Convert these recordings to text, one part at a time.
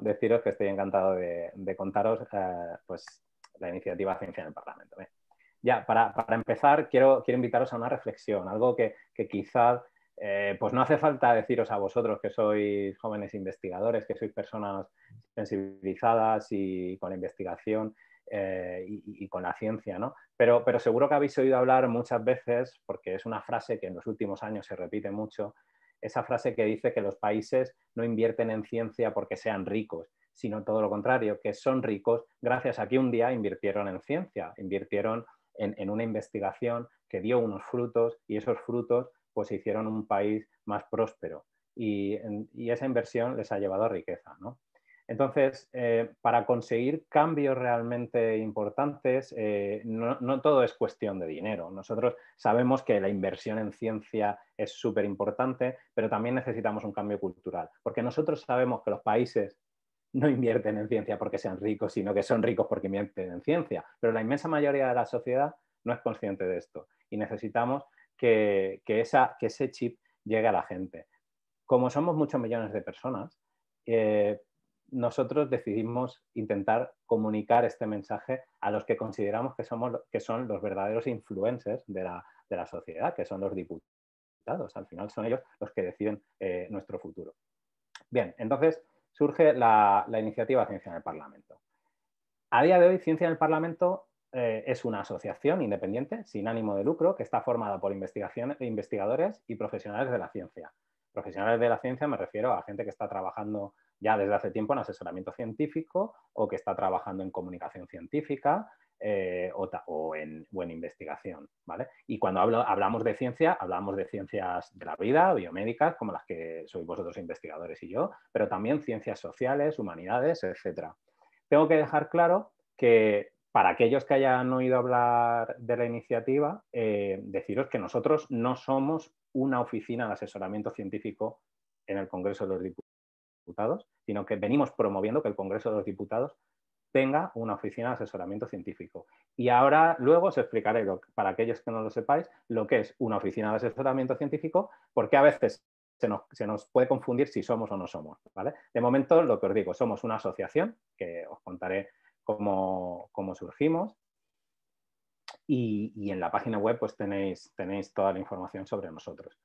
deciros que estoy encantado de, contaros eh, pues, la iniciativa Ciencia en el Parlamento. ¿eh? Ya, para, empezar, quiero, invitaros a una reflexión, algo que, que quizá eh, pues no hace falta deciros a vosotros que sois jóvenes investigadores, que sois personas sensibilizadas y con la investigación y, con la ciencia, ¿no? pero seguro que habéis oído hablar muchas veces, porque es una frase que en los últimos años se repite mucho, esa frase que dice que los países no invierten en ciencia porque sean ricos, sino todo lo contrario, que son ricos gracias a que un día invirtieron en ciencia, invirtieron en, una investigación que dio unos frutos y esos frutos pues hicieron un país más próspero y, y esa inversión les ha llevado a riqueza. ¿no? Entonces, eh, para conseguir cambios realmente importantes, eh, no, todo es cuestión de dinero. Nosotros sabemos que la inversión en ciencia es súper importante, pero también necesitamos un cambio cultural, porque nosotros sabemos que los países no invierten en ciencia porque sean ricos, sino que son ricos porque invierten en ciencia, pero la inmensa mayoría de la sociedad no es consciente de esto y necesitamos que, ese chip llegue a la gente. Como somos muchos millones de personas, eh, nosotros decidimos intentar comunicar este mensaje a los que consideramos que, somos, que son los verdaderos influencers de la, sociedad, que son los diputados. Al final son ellos los que deciden eh, nuestro futuro. Bien, entonces surge la, iniciativa Ciencia en el Parlamento. A día de hoy, Ciencia en el Parlamento eh, es una asociación independiente, sin ánimo de lucro, que está formada por investigadores y profesionales de la ciencia. Profesionales de la ciencia me refiero a gente que está trabajando ya desde hace tiempo en asesoramiento científico o que está trabajando en comunicación científica eh, o, en, investigación. ¿vale? Y cuando hablamos de ciencia, hablamos de ciencias de la vida, biomédicas, como las que sois vosotros investigadores y yo, pero también ciencias sociales, humanidades, etc. Tengo que dejar claro que para aquellos que hayan oído hablar de la iniciativa, eh, deciros que nosotros no somos una oficina de asesoramiento científico en el Congreso de los Diputados sino que venimos promoviendo que el Congreso de los Diputados tenga una oficina de asesoramiento científico. Y ahora luego os explicaré, para aquellos que no lo sepáis, lo que es una oficina de asesoramiento científico, porque a veces se nos, puede confundir si somos o no somos. De momento, lo que os digo, somos una asociación, que os contaré cómo, surgimos, y, y, en la página web pues, tenéis, tenéis toda la información sobre nosotros.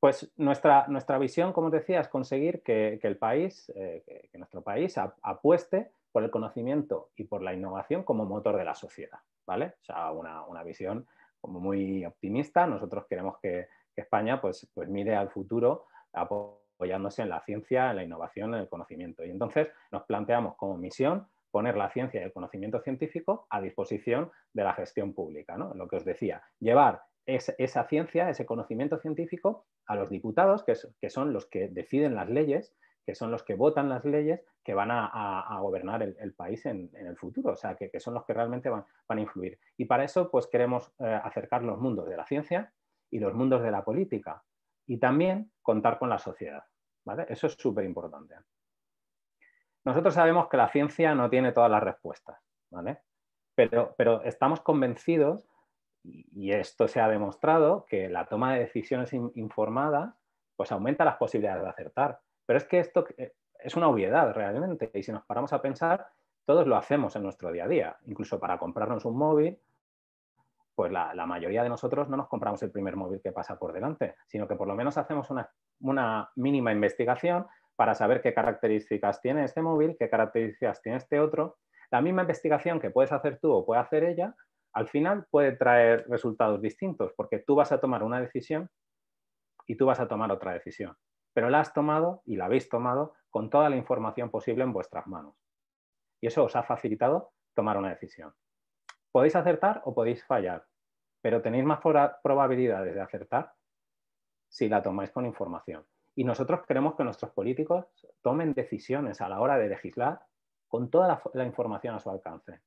Pues nuestra, nuestra visión, como decía, es conseguir que, el país, eh, que, nuestro país apueste por el conocimiento y por la innovación como motor de la sociedad, ¿vale? O sea, una, visión como muy optimista. Nosotros queremos que, España pues, pues mire al futuro apoyándose en la ciencia, en la innovación, en el conocimiento. Y entonces nos planteamos como misión poner la ciencia y el conocimiento científico a disposición de la gestión pública. ¿no? Lo que os decía, llevar esa ciencia, ese conocimiento científico a los diputados, que, son los que deciden las leyes, que son los que votan las leyes, que van a, gobernar el, país en, el futuro, o sea, que, son los que realmente van, a influir. Y para eso, pues queremos eh, acercar los mundos de la ciencia y los mundos de la política, y también contar con la sociedad. Eso es súper importante. Nosotros sabemos que la ciencia no tiene todas las respuestas, pero, pero estamos convencidos y esto se ha demostrado que la toma de decisiones informada pues aumenta las posibilidades de acertar. Pero es que esto eh, es una obviedad realmente y si nos paramos a pensar, todos lo hacemos en nuestro día a día. Incluso para comprarnos un móvil, pues la, mayoría de nosotros no nos compramos el primer móvil que pasa por delante, sino que por lo menos hacemos una, una mínima investigación para saber qué características tiene este móvil, qué características tiene este otro. La misma investigación que puedes hacer tú o puede hacer ella, al final puede traer resultados distintos, porque tú vas a tomar una decisión y tú vas a tomar otra decisión, pero la has tomado y la habéis tomado con toda la información posible en vuestras manos. Y eso os ha facilitado tomar una decisión. Podéis acertar o podéis fallar, pero tenéis más probabilidades de acertar si la tomáis con información. Y nosotros queremos que nuestros políticos tomen decisiones a la hora de legislar con toda la, la información a su alcance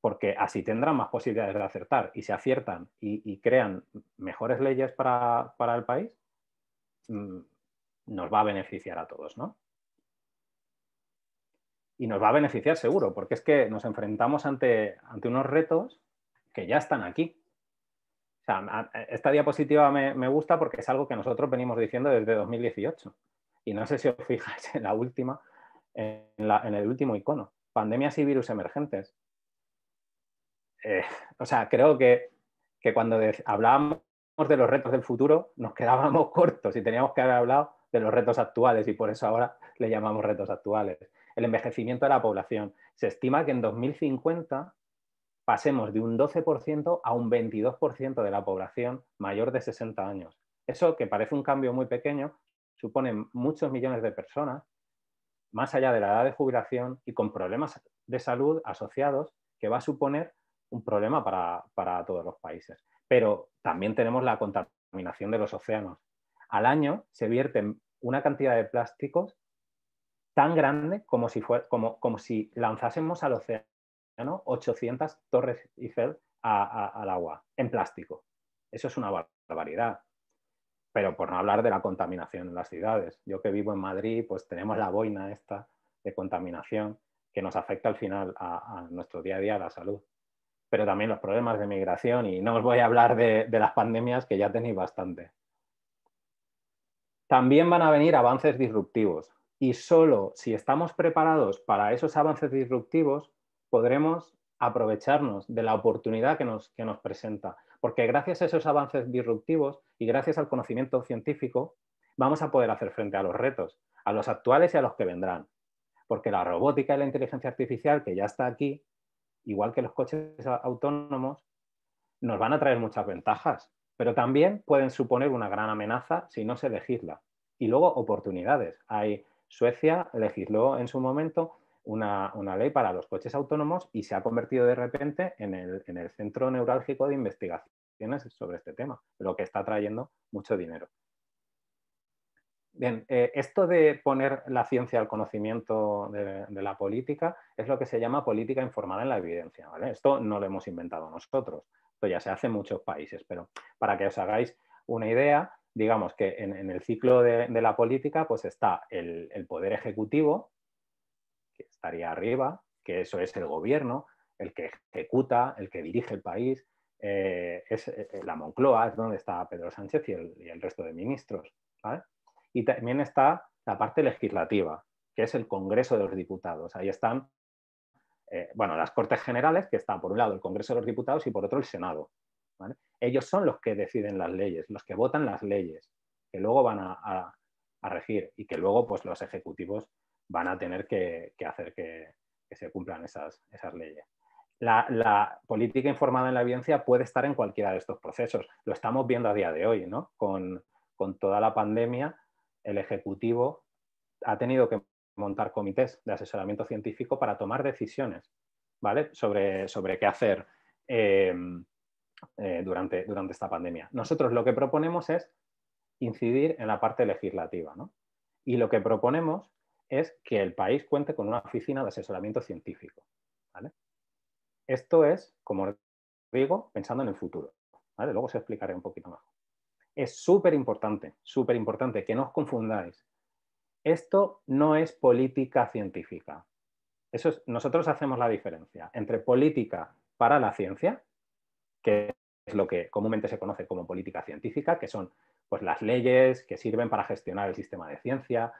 porque así tendrán más posibilidades de acertar y se aciertan y, crean mejores leyes para, el país, mm, nos va a beneficiar a todos, ¿no? Y nos va a beneficiar seguro, porque es que nos enfrentamos ante, ante unos retos que ya están aquí. O sea, esta diapositiva me, me gusta porque es algo que nosotros venimos diciendo desde 2018. Y no sé si os fijáis en la última, en, el último icono pandemias y virus emergentes. Eh, o sea, creo que, cuando hablábamos de los retos del futuro, nos quedábamos cortos y teníamos que haber hablado de los retos actuales y por eso ahora le llamamos retos actuales. El envejecimiento de la población. Se estima que en 2050 pasemos de un 12% a un 22% de la población mayor de 60 años. Eso, que parece un cambio muy pequeño, supone muchos millones de personas más allá de la edad de jubilación y con problemas de salud asociados que va a suponer un problema para, todos los países. Pero también tenemos la contaminación de los océanos. Al año se vierten una cantidad de plásticos tan grande como si, como, como si lanzásemos al océano 800 torres Eiffel al agua, en plástico. Eso es una barbaridad. Pero por no hablar de la contaminación en las ciudades. Yo que vivo en Madrid, pues tenemos la boina esta de contaminación que nos afecta al final a, a nuestro día a día, a la salud pero también los problemas de migración y no os voy a hablar de, las pandemias que ya tenéis bastante. También van a venir avances disruptivos y solo si estamos preparados para esos avances disruptivos podremos aprovecharnos de la oportunidad que nos, que nos presenta. Porque gracias a esos avances disruptivos y gracias al conocimiento científico vamos a poder hacer frente a los retos, a los actuales y a los que vendrán. Porque la robótica y la inteligencia artificial que ya está aquí igual que los coches autónomos, nos van a traer muchas ventajas, pero también pueden suponer una gran amenaza si no se legisla. Y luego oportunidades. Hay, Suecia legisló en su momento una, ley para los coches autónomos y se ha convertido de repente en el centro neurálgico de investigaciones sobre este tema, lo que está trayendo mucho dinero. Bien, eh, esto de poner la ciencia al conocimiento de, la política es lo que se llama política informada en la evidencia. Esto no lo hemos inventado nosotros, esto ya se hace en muchos países, pero para que os hagáis una idea, digamos que en, el ciclo de, la política pues está el, poder ejecutivo, que estaría arriba, que eso es el gobierno, el que ejecuta, el que dirige el país, eh, es eh, la Moncloa, es donde está Pedro Sánchez y el, resto de ministros. Y también está la parte legislativa, que es el Congreso de los Diputados. Ahí están, eh, bueno, las Cortes Generales, que están por un lado el Congreso de los Diputados y por otro el Senado. Ellos son los que deciden las leyes, los que votan las leyes, que luego van a, regir y que luego pues, los ejecutivos van a tener que, hacer que, se cumplan esas, leyes. La, política informada en la evidencia puede estar en cualquiera de estos procesos. Lo estamos viendo a día de hoy, ¿no? con toda la pandemia, el Ejecutivo ha tenido que montar comités de asesoramiento científico para tomar decisiones ¿vale? sobre, sobre qué hacer eh, eh, durante, durante esta pandemia. Nosotros lo que proponemos es incidir en la parte legislativa y lo que proponemos es que el país cuente con una oficina de asesoramiento científico. Esto es, como digo, pensando en el futuro. Luego se explicaré un poquito más. Es súper importante, súper importante, que no os confundáis. Esto no es política científica. nosotros hacemos la diferencia entre política para la ciencia, que es lo que comúnmente se conoce como política científica, que son pues, las leyes que sirven para gestionar el sistema de ciencia,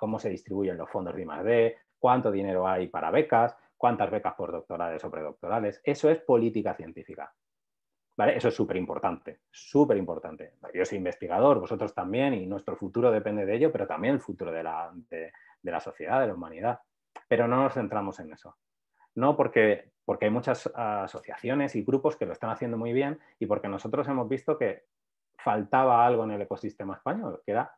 cómo se distribuyen los fondos de I+.D., cuánto dinero hay para becas, cuántas becas por doctorales o predoctorales. Eso es política científica. Eso es súper importante, súper importante. Yo soy investigador, vosotros también, y nuestro futuro depende de ello, pero también el futuro de la, sociedad, de la humanidad. Pero no nos centramos en eso. No porque, porque hay muchas ah, asociaciones y grupos que lo están haciendo muy bien y porque nosotros hemos visto que faltaba algo en el ecosistema español, que era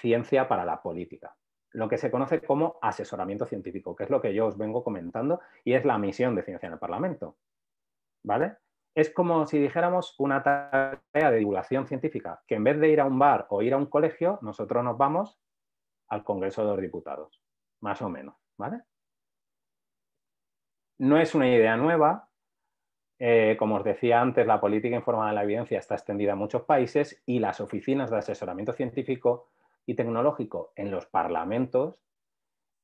ciencia para la política lo que se conoce como asesoramiento científico, que es lo que yo os vengo comentando y es la misión de ciencia en el Parlamento. ¿Vale? es como si dijéramos una tarea de divulgación científica, que en vez de ir a un bar o ir a un colegio, nosotros nos vamos al Congreso de los Diputados, más o menos, No es una idea nueva, eh, como os decía antes, la política informada de la evidencia está extendida en muchos países y las oficinas de asesoramiento científico y tecnológico en los parlamentos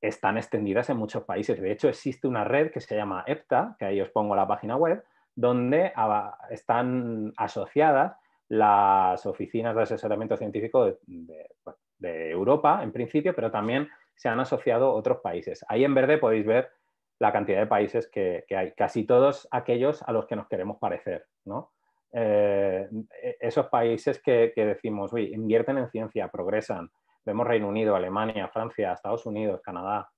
están extendidas en muchos países. De hecho, existe una red que se llama EPTA, que ahí os pongo la página web, donde están asociadas las oficinas de asesoramiento científico de, Europa, en principio, pero también se han asociado otros países. Ahí en verde podéis ver la cantidad de países que, hay, casi todos aquellos a los que nos queremos parecer. Eh, esos países que, que decimos, uy, invierten en ciencia, progresan, vemos Reino Unido, Alemania, Francia, Estados Unidos, Canadá.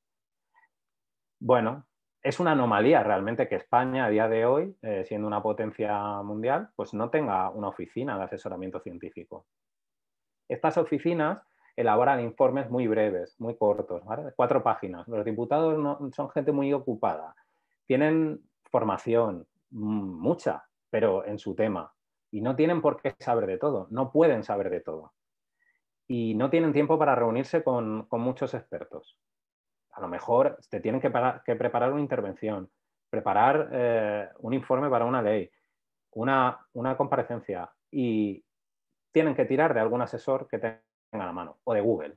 Bueno, es una anomalía realmente que España a día de hoy, eh, siendo una potencia mundial, pues no tenga una oficina de asesoramiento científico. Estas oficinas elaboran informes muy breves, muy cortos, cuatro páginas. Los diputados son gente muy ocupada, tienen formación, mm, mucha, pero en su tema, y no tienen por qué saber de todo, no pueden saber de todo. Y no tienen tiempo para reunirse con muchos expertos a lo mejor te tienen que, preparar una intervención, preparar eh, un informe para una ley, una, comparecencia y tienen que tirar de algún asesor que tenga la mano o de Google.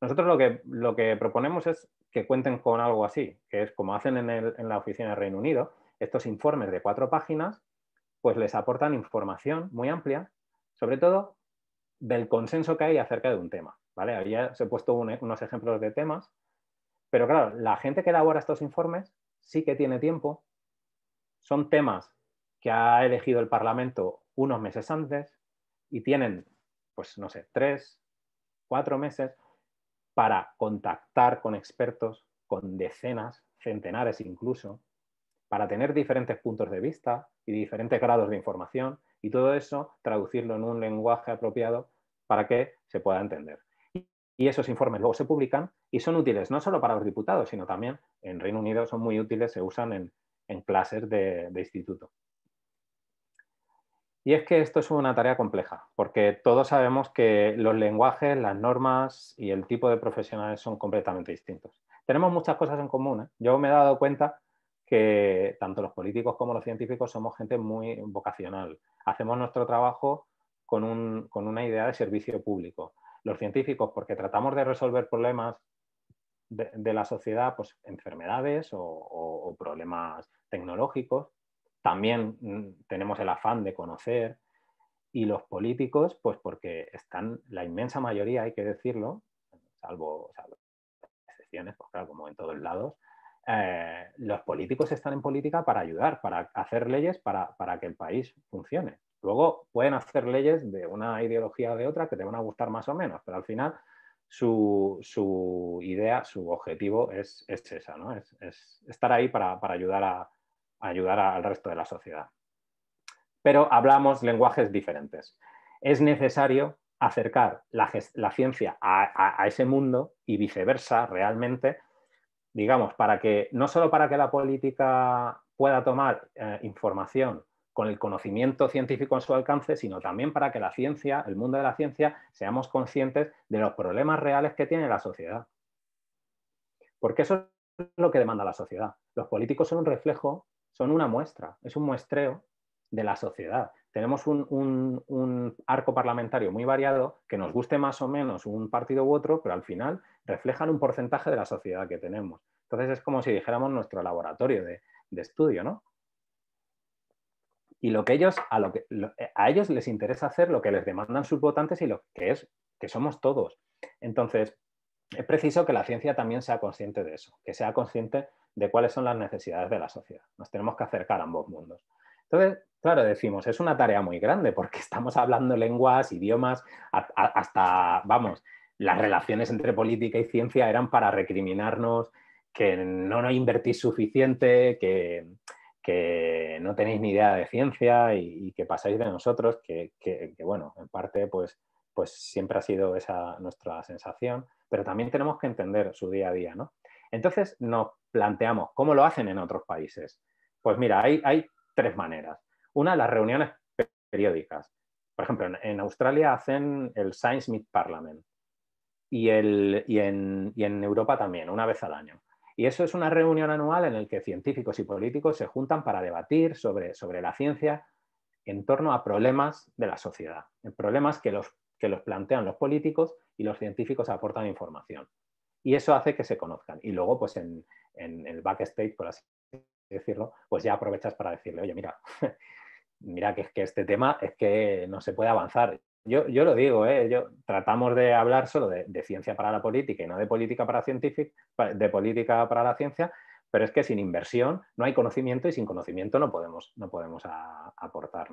Nosotros lo que, proponemos es que cuenten con algo así, que es como hacen en, la oficina del Reino Unido, estos informes de cuatro páginas, pues les aportan información muy amplia, sobre todo del consenso que hay acerca de un tema. ¿vale? ya os he puesto unos ejemplos de temas pero claro, la gente que elabora estos informes sí que tiene tiempo. Son temas que ha elegido el Parlamento unos meses antes y tienen, pues no sé, tres, cuatro meses para contactar con expertos, con decenas, centenares incluso, para tener diferentes puntos de vista y diferentes grados de información y todo eso traducirlo en un lenguaje apropiado para que se pueda entender. Y esos informes luego se publican y son útiles no solo para los diputados, sino también en Reino Unido son muy útiles, se usan en, clases de, instituto. Y es que esto es una tarea compleja, porque todos sabemos que los lenguajes, las normas y el tipo de profesionales son completamente distintos. Tenemos muchas cosas en común. ¿eh? Yo me he dado cuenta que tanto los políticos como los científicos somos gente muy vocacional. Hacemos nuestro trabajo con una idea de servicio público los científicos, porque tratamos de resolver problemas de, la sociedad, pues enfermedades o, problemas tecnológicos. También mm, tenemos el afán de conocer, y los políticos, pues porque están, la inmensa mayoría, hay que decirlo, salvo, excepciones, pues claro, como en todos lados, eh, los políticos están en política para ayudar, para hacer leyes para que el país funcione. Luego pueden hacer leyes de una ideología o de otra que te van a gustar más o menos, pero al final su, idea, su objetivo es, es esa, es, estar ahí para, ayudar, a, ayudar al resto de la sociedad. Pero hablamos lenguajes diferentes. Es necesario acercar la, ciencia a, ese mundo y viceversa realmente, digamos, para que no solo para que la política pueda tomar eh, información con el conocimiento científico en su alcance, sino también para que la ciencia, el mundo de la ciencia, seamos conscientes de los problemas reales que tiene la sociedad. Porque eso es lo que demanda la sociedad. Los políticos son un reflejo, son una muestra, es un muestreo de la sociedad. Tenemos un, arco parlamentario muy variado, que nos guste más o menos un partido u otro, pero al final reflejan un porcentaje de la sociedad que tenemos. Entonces es como si dijéramos nuestro laboratorio de, de estudio, ¿no? y lo que ellos, a, lo que, eh, a ellos les interesa hacer lo que les demandan sus votantes y lo que es que somos todos. Entonces, es preciso que la ciencia también sea consciente de eso, que sea consciente de cuáles son las necesidades de la sociedad. Nos tenemos que acercar a ambos mundos. Entonces, claro, decimos, es una tarea muy grande porque estamos hablando lenguas, idiomas, hasta, vamos, las relaciones entre política y ciencia eran para recriminarnos que no nos invertís suficiente, que que no tenéis ni idea de ciencia y, que pasáis de nosotros, que, bueno, en parte pues, pues, siempre ha sido esa nuestra sensación, pero también tenemos que entender su día a día, ¿no? Entonces nos planteamos, ¿cómo lo hacen en otros países? Pues mira, hay, tres maneras. Una, las reuniones periódicas. Por ejemplo, en, Australia hacen el Science Meet Parliament y, el, y en Europa también, una vez al año. Y eso es una reunión anual en la que científicos y políticos se juntan para debatir sobre, la ciencia en torno a problemas de la sociedad, problemas que los, que los plantean los políticos y los científicos aportan información. Y eso hace que se conozcan. Y luego, pues en, el backstage, por así decirlo, pues ya aprovechas para decirle, oye, mira, mira que este tema es que no se puede avanzar. Yo, lo digo, ¿eh? yo, tratamos de hablar solo de, ciencia para la política y no de política para de política para la ciencia, pero es que sin inversión no hay conocimiento y sin conocimiento no podemos, no podemos aportar.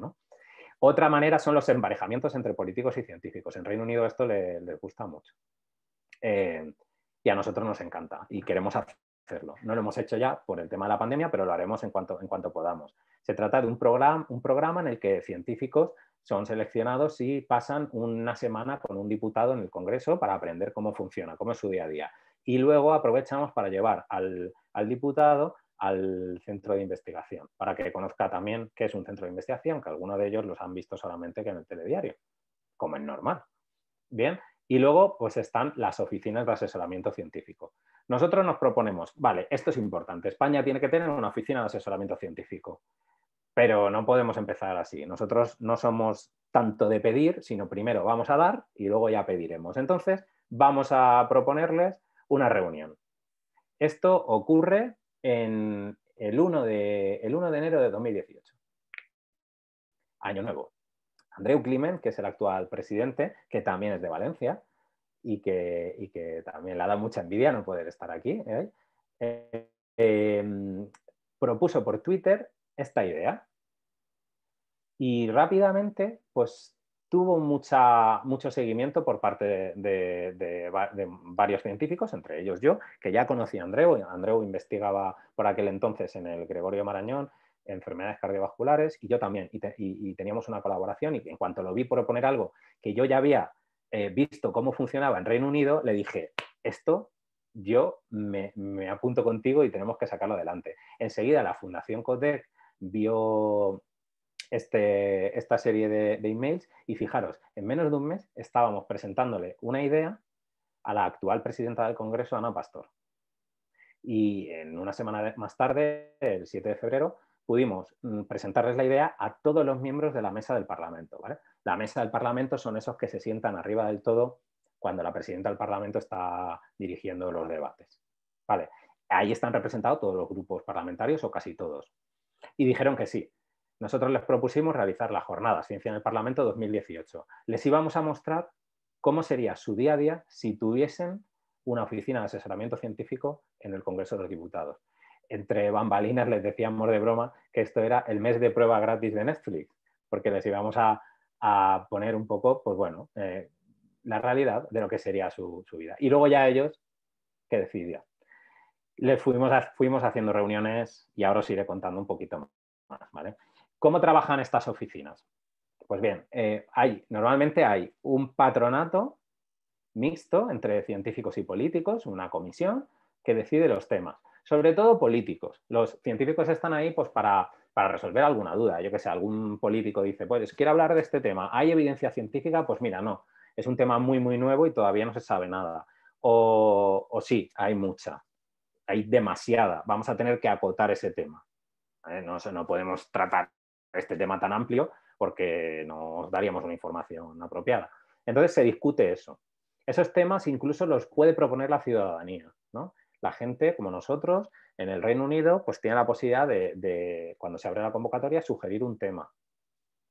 Otra manera son los emparejamientos entre políticos y científicos. En Reino Unido esto les le gusta mucho. Eh, y a nosotros nos encanta y queremos hacerlo. No lo hemos hecho ya por el tema de la pandemia, pero lo haremos en cuanto, en cuanto podamos. Se trata de un, un programa en el que científicos son seleccionados y pasan una semana con un diputado en el Congreso para aprender cómo funciona, cómo es su día a día. Y luego aprovechamos para llevar al, diputado al centro de investigación, para que conozca también qué es un centro de investigación, que algunos de ellos los han visto solamente que en el telediario, como es normal. Bien, y luego pues están las oficinas de asesoramiento científico. Nosotros nos proponemos, vale, esto es importante, España tiene que tener una oficina de asesoramiento científico. Pero no podemos empezar así. Nosotros no somos tanto de pedir, sino primero vamos a dar y luego ya pediremos. Entonces, vamos a proponerles una reunión. Esto ocurre en el 1 de, el de enero de 2018. Año nuevo. Andreu Climent, que es el actual presidente, que también es de Valencia y que, también le da mucha envidia no poder estar aquí, ¿eh? Eh, em, propuso por Twitter esta idea. Y rápidamente, pues tuvo mucha, mucho seguimiento por parte de, varios científicos, entre ellos yo, que ya conocí a Andreu. Andreu investigaba por aquel entonces en el Gregorio Marañón enfermedades cardiovasculares y yo también. Y, teníamos una colaboración y en cuanto lo vi proponer algo que yo ya había eh, visto cómo funcionaba en Reino Unido, le dije, esto yo me, me apunto contigo y tenemos que sacarlo adelante. Enseguida la Fundación CODEC vio este, esta serie de, emails y fijaros, en menos de un mes estábamos presentándole una idea a la actual presidenta del Congreso, Ana Pastor. Y en una semana más tarde, el 7 de febrero, pudimos mm, presentarles la idea a todos los miembros de la mesa del Parlamento. La mesa del Parlamento son esos que se sientan arriba del todo cuando la presidenta del Parlamento está dirigiendo los debates. ¿vale? Ahí están representados todos los grupos parlamentarios o casi todos y dijeron que sí. Nosotros les propusimos realizar la jornada Ciencia en el Parlamento 2018. Les íbamos a mostrar cómo sería su día a día si tuviesen una oficina de asesoramiento científico en el Congreso de los Diputados. Entre bambalinas les decíamos de broma que esto era el mes de prueba gratis de Netflix, porque les íbamos a, poner un poco, pues bueno, eh, la realidad de lo que sería su, su vida. Y luego ya ellos que decidían le fuimos, haciendo reuniones y ahora os iré contando un poquito más, ¿Cómo trabajan estas oficinas? Pues bien, eh, hay, normalmente hay un patronato mixto entre científicos y políticos, una comisión que decide los temas, sobre todo políticos. Los científicos están ahí pues, para, resolver alguna duda. Yo que sé, algún político dice, pues quiero hablar de este tema, ¿hay evidencia científica? Pues mira, no, es un tema muy, muy nuevo y todavía no se sabe nada. o sí, hay mucha hay demasiada. Vamos a tener que acotar ese tema. No, podemos tratar este tema tan amplio porque nos daríamos una información apropiada. Entonces se discute eso. Esos temas incluso los puede proponer la ciudadanía. ¿no? La gente, como nosotros, en el Reino Unido, pues tiene la posibilidad de, cuando se abre la convocatoria, sugerir un tema.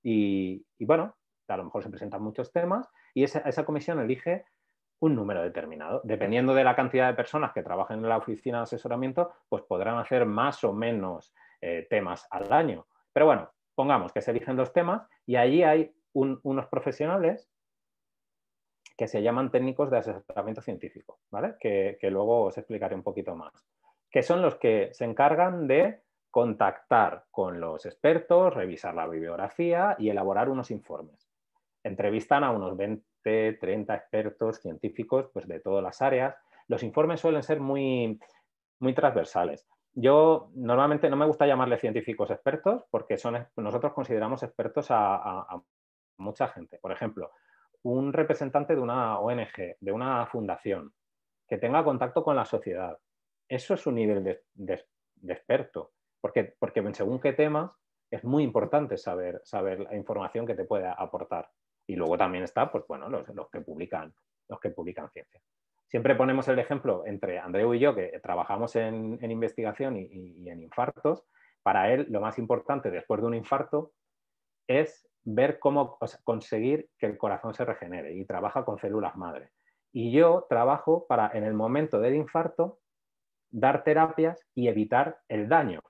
Y, bueno, a lo mejor se presentan muchos temas y esa comisión elige un número determinado. Dependiendo de la cantidad de personas que trabajen en la oficina de asesoramiento, pues podrán hacer más o menos eh, temas al año. Pero bueno, pongamos que se eligen los temas y allí hay unos profesionales que se llaman técnicos de asesoramiento científico, ¿vale? Que, que luego os explicaré un poquito más, que son los que se encargan de contactar con los expertos, revisar la bibliografía y elaborar unos informes. Entrevistan a unos 20 30 expertos científicos pues, de todas las áreas. Los informes suelen ser muy, muy transversales. Yo normalmente no me gusta llamarle científicos expertos porque son, nosotros consideramos expertos a, mucha gente. Por ejemplo, un representante de una ONG, de una fundación, que tenga contacto con la sociedad. Eso es un nivel de, experto, porque, porque según qué temas es muy importante saber, saber la información que te pueda aportar. Y luego también está, pues bueno, los, que, publican, los que publican ciencia. Siempre ponemos el ejemplo entre Andreu y yo, que trabajamos en, investigación y, en infartos. Para él, lo más importante después de un infarto es ver cómo conseguir que el corazón se regenere y trabaja con células madre. Y yo trabajo para, en el momento del infarto, dar terapias y evitar el daño.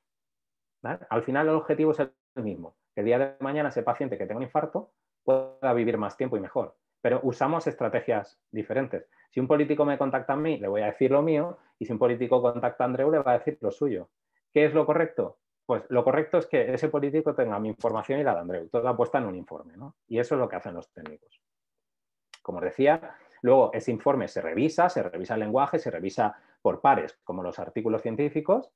Al final el objetivo es el mismo. Que el día de mañana ese paciente que tenga un infarto pueda vivir más tiempo y mejor. Pero usamos estrategias diferentes. Si un político me contacta a mí, le voy a decir lo mío, y si un político contacta a Andreu, le va a decir lo suyo. ¿Qué es lo correcto? Pues lo correcto es que ese político tenga mi información y la de Andreu, toda puesta en un informe, ¿no? Y eso es lo que hacen los técnicos. Como decía, luego ese informe se revisa, se revisa el lenguaje, se revisa por pares, como los artículos científicos,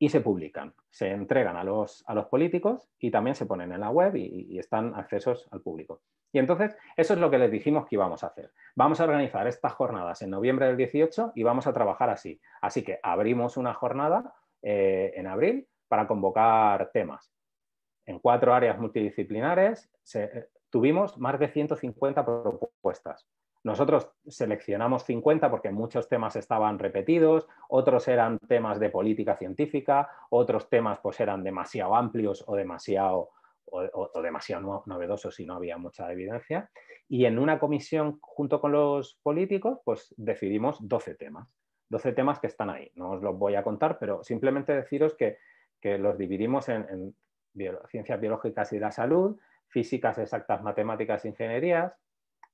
y se publican, se entregan a los, a los políticos y también se ponen en la web y, están accesos al público. Y entonces, eso es lo que les dijimos que íbamos a hacer. Vamos a organizar estas jornadas en noviembre del 18 y vamos a trabajar así. Así que abrimos una jornada eh, en abril para convocar temas. En cuatro áreas multidisciplinares eh, tuvimos más de 150 propuestas. Nosotros seleccionamos 50 porque muchos temas estaban repetidos, otros eran temas de política científica, otros temas pues eran demasiado amplios o demasiado, o, demasiado novedosos y no había mucha evidencia. Y en una comisión junto con los políticos pues decidimos 12 temas, 12 temas que están ahí. No os los voy a contar, pero simplemente deciros que, los dividimos en, ciencias biológicas y la salud, físicas exactas, matemáticas, ingenierías,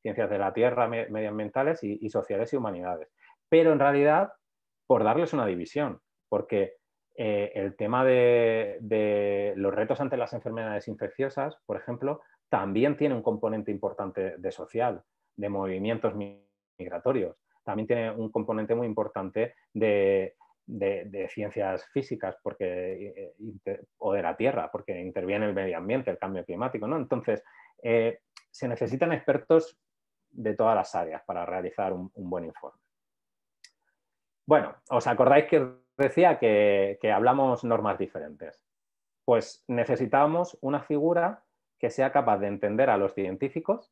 ciencias de la tierra, medioambientales y, sociales y humanidades. Pero en realidad, por darles una división, porque eh, el tema de, los retos ante las enfermedades infecciosas, por ejemplo, también tiene un componente importante de social, de movimientos migratorios. También tiene un componente muy importante de, ciencias físicas porque, eh, o de la Tierra, porque interviene el medio ambiente, el cambio climático. Entonces, eh, se necesitan expertos de todas las áreas para realizar un, buen informe. Bueno, ¿os acordáis que decía que, que hablamos normas diferentes? Pues necesitamos una figura que sea capaz de entender a los científicos,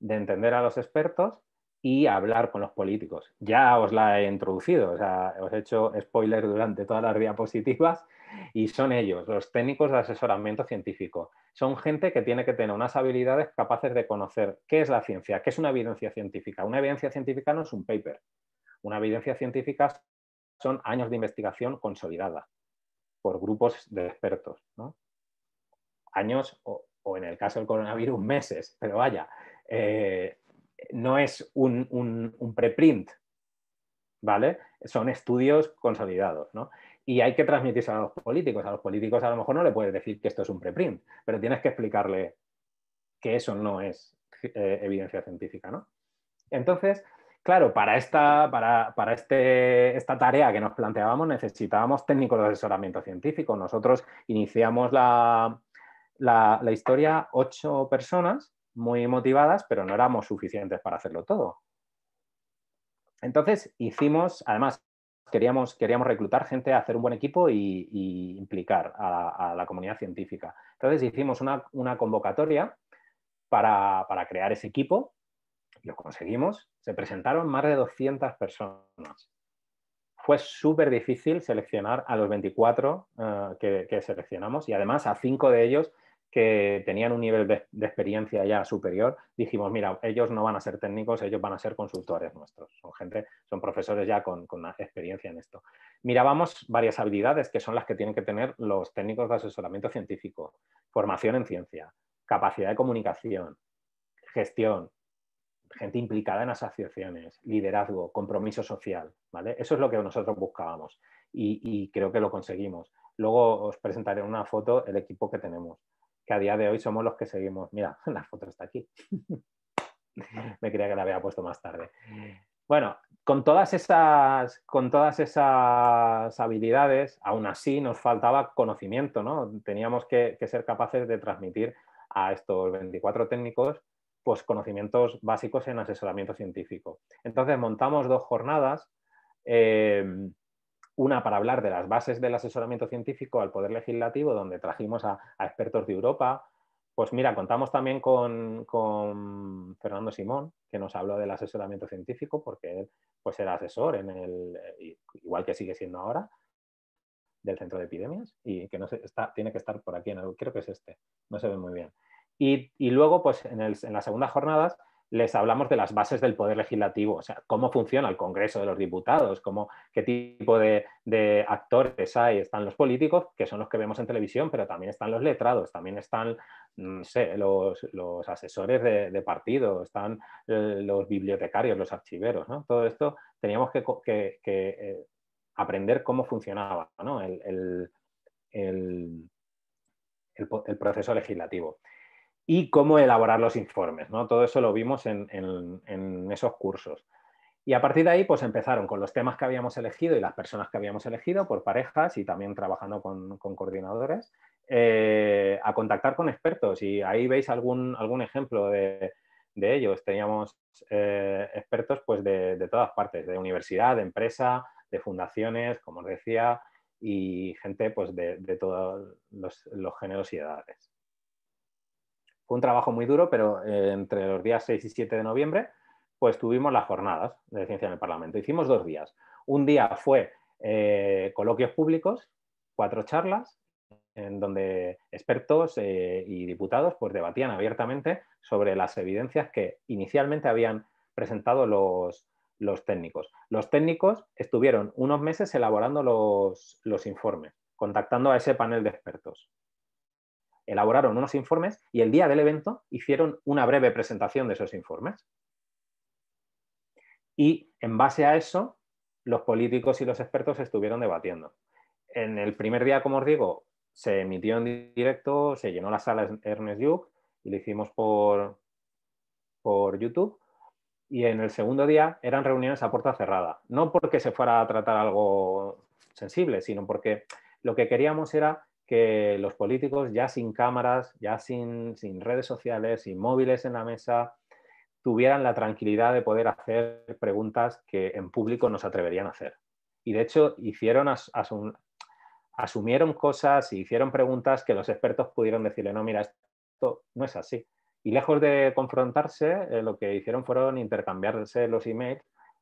de entender a los expertos y hablar con los políticos. Ya os la he introducido, os he hecho spoilers durante todas las diapositivas y son ellos, los técnicos de asesoramiento científico. Son gente que tiene que tener unas habilidades capaces de conocer qué es la ciencia, qué es una evidencia científica. Una evidencia científica no es un paper. Una evidencia científica son años de investigación consolidada por grupos de expertos. Años o, en el caso del coronavirus meses, pero vaya. Eh, no es un, preprint, ¿vale? Son estudios consolidados, ¿no? Y hay que transmitirse a los políticos. A los políticos a lo mejor no le puedes decir que esto es un preprint, pero tienes que explicarle que eso no es eh, evidencia científica, ¿no? Entonces, claro, para, este, esta, tarea que nos planteábamos necesitábamos técnicos de asesoramiento científico. Nosotros iniciamos la historia ocho personas muy motivadas, pero no éramos suficientes para hacerlo todo. Entonces hicimos, además, queríamos, queríamos reclutar gente hacer un buen equipo y, implicar a, la comunidad científica. Entonces hicimos una, convocatoria para, para, crear ese equipo, lo conseguimos, se presentaron más de 200 personas. Fue súper difícil seleccionar a los 24 eh, que, que seleccionamos y además a cinco de ellos que tenían un nivel de, experiencia ya superior, dijimos, mira, ellos no van a ser técnicos, ellos van a ser consultores nuestros, son gente, son profesores ya con, experiencia en esto. Mirábamos varias habilidades que son las que tienen que tener los técnicos de asesoramiento científico, formación en ciencia, capacidad de comunicación, gestión, gente implicada en asociaciones, liderazgo, compromiso social, ¿vale? Eso es lo que nosotros buscábamos y, creo que lo conseguimos. Luego os presentaré una foto el equipo que tenemos que a día de hoy somos los que seguimos. Mira, la foto está aquí. Me creía que la había puesto más tarde. Bueno, con todas, esas, con todas esas habilidades, aún así nos faltaba conocimiento, ¿no? Teníamos que, ser capaces de transmitir a estos 24 técnicos pues, conocimientos básicos en asesoramiento científico. Entonces montamos dos jornadas eh, una para hablar de las bases del asesoramiento científico al Poder Legislativo, donde trajimos a, expertos de Europa. Pues mira, contamos también con, Fernando Simón, que nos habló del asesoramiento científico, porque él pues, era asesor, en el, eh, igual que sigue siendo ahora, del Centro de Epidemias, y que no está, tiene que estar por aquí, en el, creo que es este, no se ve muy bien. Y, luego, pues en las segundas jornadas, les hablamos de las bases del poder legislativo, o sea, cómo funciona el Congreso de los Diputados, qué tipo de, actores hay. Están los políticos, que son los que vemos en televisión, pero también están los letrados, también están los, asesores de, partido, están eh, los bibliotecarios, los archiveros. ¿no? Todo esto teníamos que, eh, aprender cómo funcionaba el proceso legislativo y cómo elaborar los informes. ¿no? Todo eso lo vimos en, esos cursos. Y a partir de ahí, pues empezaron con los temas que habíamos elegido y las personas que habíamos elegido por parejas y también trabajando con, coordinadores, eh, a contactar con expertos. Y ahí veis algún, ejemplo de, ellos. Teníamos eh, expertos pues, de, todas partes, de universidad, de empresa, de fundaciones, como os decía, y gente pues, de, de todos los, los géneros y edades. Fue un trabajo muy duro, pero eh, entre los días 6 y 7 de noviembre, pues tuvimos las jornadas de ciencia en el Parlamento. Hicimos dos días. Un día fue eh, coloquios públicos, cuatro charlas, en donde expertos eh, y diputados pues, debatían abiertamente sobre las evidencias que inicialmente habían presentado los, técnicos. Los técnicos estuvieron unos meses elaborando los informes, contactando a ese panel de expertos elaboraron unos informes y el día del evento hicieron una breve presentación de esos informes. Y en base a eso, los políticos y los expertos estuvieron debatiendo. En el primer día, como os digo, se emitió en directo, se llenó la sala Ernest Duke y lo hicimos por, por YouTube. Y en el segundo día eran reuniones a puerta cerrada, no porque se fuera a tratar algo sensible, sino porque lo que queríamos era que los políticos, ya sin cámaras, ya sin, redes sociales, sin móviles en la mesa, tuvieran la tranquilidad de poder hacer preguntas que en público no se atreverían a hacer. Y de hecho hicieron asumieron cosas y hicieron preguntas que los expertos pudieron decirle, no, mira, esto no es así. Y lejos de confrontarse, eh, lo que hicieron fueron intercambiarse los emails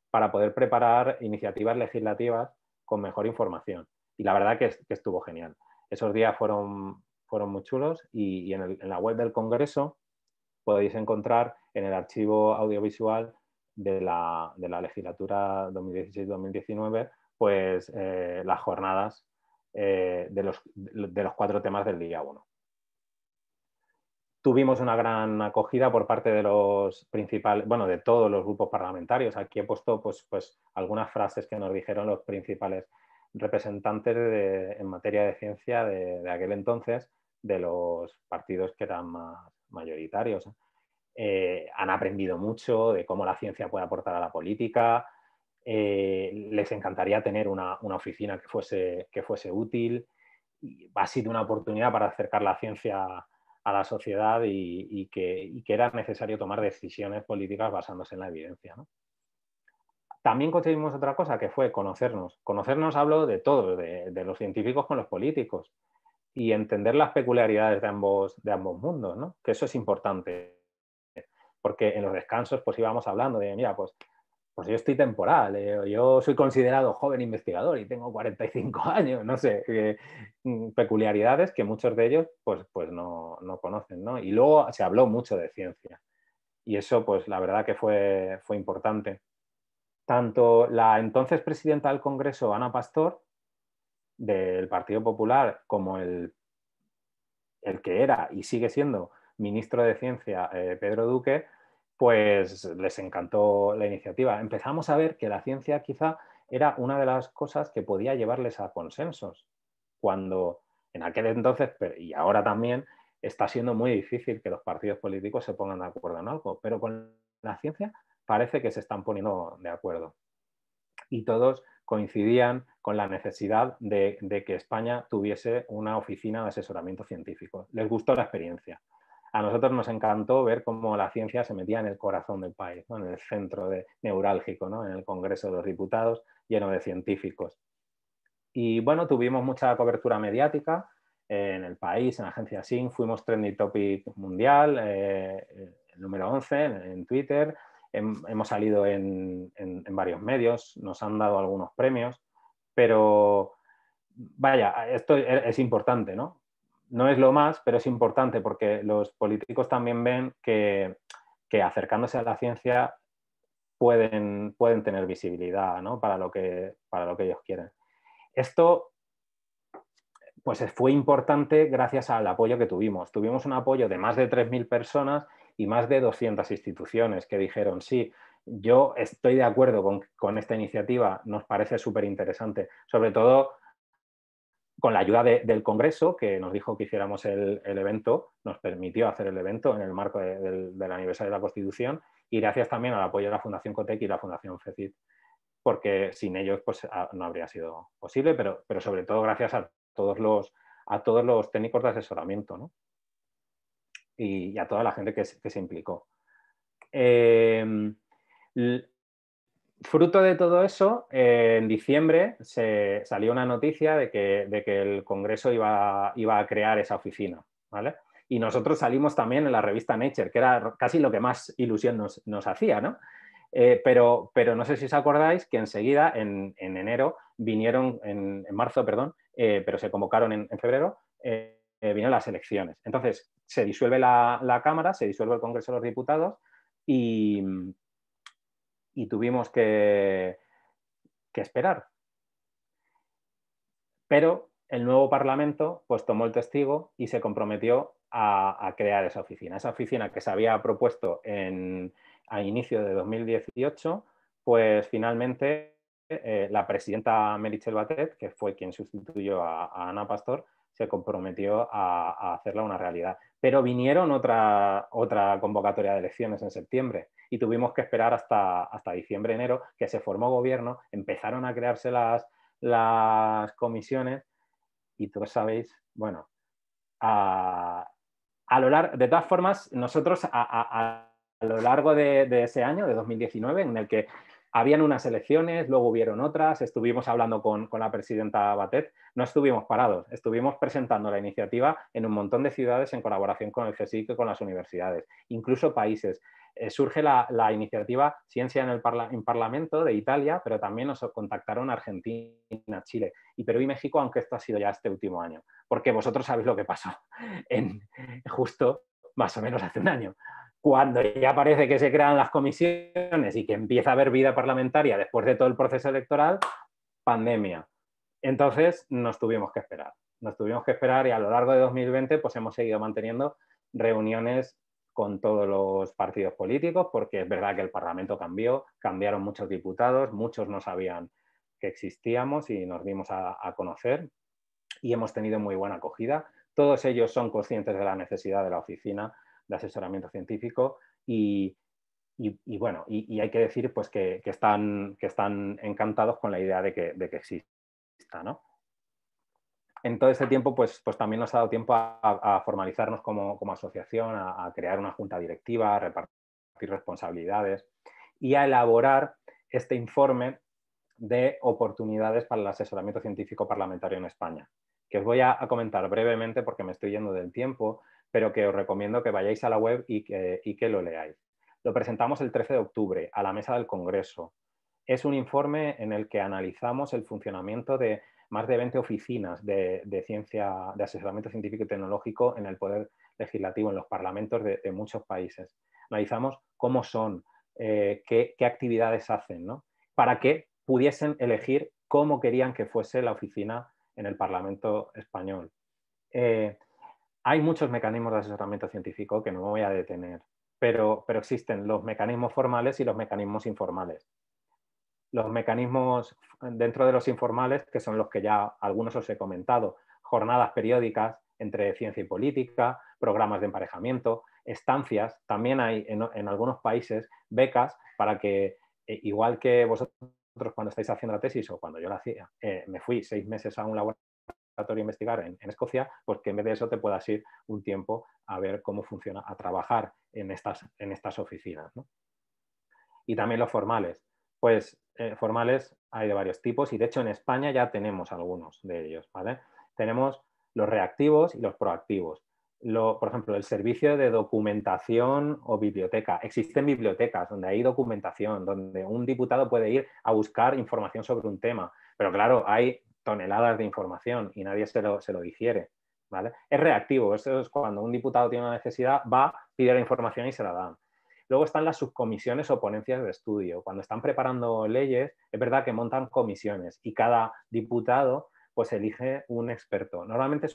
para poder preparar iniciativas legislativas con mejor información. Y la verdad que estuvo genial. Esos días fueron, fueron muy chulos y, en, la web del Congreso podéis encontrar en el archivo audiovisual de la, de legislatura 2016-2019 pues eh, las jornadas eh, de, los, de los cuatro temas del día 1 tuvimos una gran acogida por parte de los principales, bueno, de todos los grupos parlamentarios. Aquí he puesto pues, pues, algunas frases que nos dijeron los principales representantes en materia de ciencia de, aquel entonces de los partidos que eran más mayoritarios. Eh, han aprendido mucho de cómo la ciencia puede aportar a la política. Eh, les encantaría tener una, oficina que fuese, que fuese útil. ha sido una oportunidad para acercar la ciencia a la sociedad y, que, y que, era necesario tomar decisiones políticas basándose en la evidencia. ¿no? también conseguimos otra cosa que fue conocernos. Conocernos hablo de todo de, los científicos con los políticos y entender las peculiaridades de ambos, de ambos mundos, ¿no? que eso es importante. Porque en los descansos pues íbamos hablando de, mira, pues, pues yo estoy temporal, eh, yo soy considerado joven investigador y tengo 45 años, no sé, eh, mm, peculiaridades que muchos de ellos pues, pues no, no conocen. ¿no? Y luego se habló mucho de ciencia y eso pues la verdad que fue, fue importante tanto la entonces presidenta del Congreso, Ana Pastor, del Partido Popular, como el, que era y sigue siendo ministro de Ciencia, eh, Pedro Duque, pues les encantó la iniciativa. Empezamos a ver que la ciencia quizá era una de las cosas que podía llevarles a consensos, cuando en aquel entonces, y ahora también, está siendo muy difícil que los partidos políticos se pongan de acuerdo en algo, pero con la ciencia parece que se están poniendo de acuerdo. Y todos coincidían con la necesidad de, que España tuviese una oficina de asesoramiento científico. Les gustó la experiencia. A nosotros nos encantó ver cómo la ciencia se metía en el corazón del país, en el centro neurálgico, en el Congreso de los Diputados, lleno de científicos. Y bueno, tuvimos mucha cobertura mediática eh, en el país, en la agencia SIN, fuimos trending topic mundial, eh, eh, el número 11 en Twitter, hemos salido en, varios medios, nos han dado algunos premios, pero vaya, esto es, importante, ¿no? No es lo más, pero es importante porque los políticos también ven que, acercándose a la ciencia pueden, pueden tener visibilidad ¿no? para, lo que, para lo que ellos quieren. Esto pues fue importante gracias al apoyo que tuvimos. Tuvimos un apoyo de más de 3.000 personas y más de 200 instituciones que dijeron, sí, yo estoy de acuerdo con, esta iniciativa, nos parece súper interesante, sobre todo con la ayuda del Congreso, que nos dijo que hiciéramos el, evento, nos permitió hacer el evento en el marco del, del, aniversario de la Constitución, y gracias también al apoyo de la Fundación COTEC y la Fundación FECID, porque sin ellos pues, no habría sido posible, pero, pero sobre todo gracias a todos los, a todos los técnicos de asesoramiento. ¿no? y, a toda la gente que, se implicó. Em, fruto de todo eso, eh, en diciembre se salió una noticia de que, el Congreso iba, iba, a crear esa oficina, Y nosotros salimos también en la revista Nature, que era casi lo que más ilusión nos, hacía, eh, pero, pero, no sé si os acordáis que enseguida, en, en enero, vinieron, en, en marzo, perdón, eh, pero se convocaron en, en febrero, vinieron las elecciones. Entonces, se disuelve la, Cámara, se disuelve el Congreso de los Diputados y, tuvimos que, esperar. Pero el nuevo Parlamento pues, tomó el testigo y se comprometió a, crear esa oficina. Esa oficina que se había propuesto en, a inicio de 2018, pues finalmente eh, la presidenta Merichel Batet, que fue quien sustituyó a Ana Pastor, se comprometió a, hacerla una realidad. Pero vinieron otra, otra convocatoria de elecciones en septiembre y tuvimos que esperar hasta, hasta diciembre, enero, que se formó gobierno, empezaron a crearse las, comisiones y tú sabéis, bueno, a, lo largo, de todas formas, nosotros a, a, a lo largo de, de, ese año, de 2019, en el que habían unas elecciones, luego hubieron otras, estuvimos hablando con, la presidenta Batet, no estuvimos parados, estuvimos presentando la iniciativa en un montón de ciudades en colaboración con el CSIC y con las universidades, incluso países. Eh, surge la, iniciativa Ciencia en el Parlamento de Italia, pero también nos contactaron Argentina, Chile y Perú y México, aunque esto ha sido ya este último año, porque vosotros sabéis lo que pasó en, justo más o menos hace un año cuando ya parece que se crean las comisiones y que empieza a haber vida parlamentaria después de todo el proceso electoral, pandemia. Entonces nos tuvimos que esperar. Nos tuvimos que esperar y a lo largo de 2020 pues hemos seguido manteniendo reuniones con todos los partidos políticos porque es verdad que el Parlamento cambió, cambiaron muchos diputados, muchos no sabían que existíamos y nos dimos a conocer y hemos tenido muy buena acogida. Todos ellos son conscientes de la necesidad de la oficina de asesoramiento científico y, bueno, y, hay que decir pues, que, están, que están encantados con la idea de que, de exista. ¿no? En todo este tiempo pues, pues también nos ha dado tiempo a, formalizarnos como, asociación, a, crear una junta directiva, a repartir responsabilidades y a elaborar este informe de oportunidades para el asesoramiento científico parlamentario en España, que os voy a comentar brevemente porque me estoy yendo del tiempo, pero que os recomiendo que vayáis a la web y que, que lo leáis. Lo presentamos el 13 de octubre a la mesa del Congreso. Es un informe en el que analizamos el funcionamiento de más de 20 oficinas de, ciencia, de asesoramiento científico y tecnológico en el poder legislativo, en los parlamentos de, muchos países. Analizamos cómo son, eh, qué, actividades hacen, para que pudiesen elegir cómo querían que fuese la oficina en el Parlamento español. Eh, hay muchos mecanismos de asesoramiento científico que no me voy a detener, pero, pero existen los mecanismos formales y los mecanismos informales. Los mecanismos dentro de los informales, que son los que ya algunos os he comentado, jornadas periódicas entre ciencia y política, programas de emparejamiento, estancias, también hay en, algunos países becas para que, eh, igual que vosotros cuando estáis haciendo la tesis o cuando yo la hacía, eh, me fui seis meses a un laboratorio investigar en, Escocia, pues que en vez de eso te puedas ir un tiempo a ver cómo funciona, a trabajar en estas, en estas oficinas. Y también los formales. Pues eh, formales hay de varios tipos y de hecho en España ya tenemos algunos de ellos. Tenemos los reactivos y los proactivos. Lo, por ejemplo, el servicio de documentación o biblioteca. Existen bibliotecas donde hay documentación, donde un diputado puede ir a buscar información sobre un tema. Pero claro, hay toneladas de información y nadie se lo, se lo digiere. ¿vale? Es reactivo, eso es cuando un diputado tiene una necesidad, va, pide la información y se la dan. Luego están las subcomisiones o ponencias de estudio. Cuando están preparando leyes, es verdad que montan comisiones y cada diputado pues elige un experto. Normalmente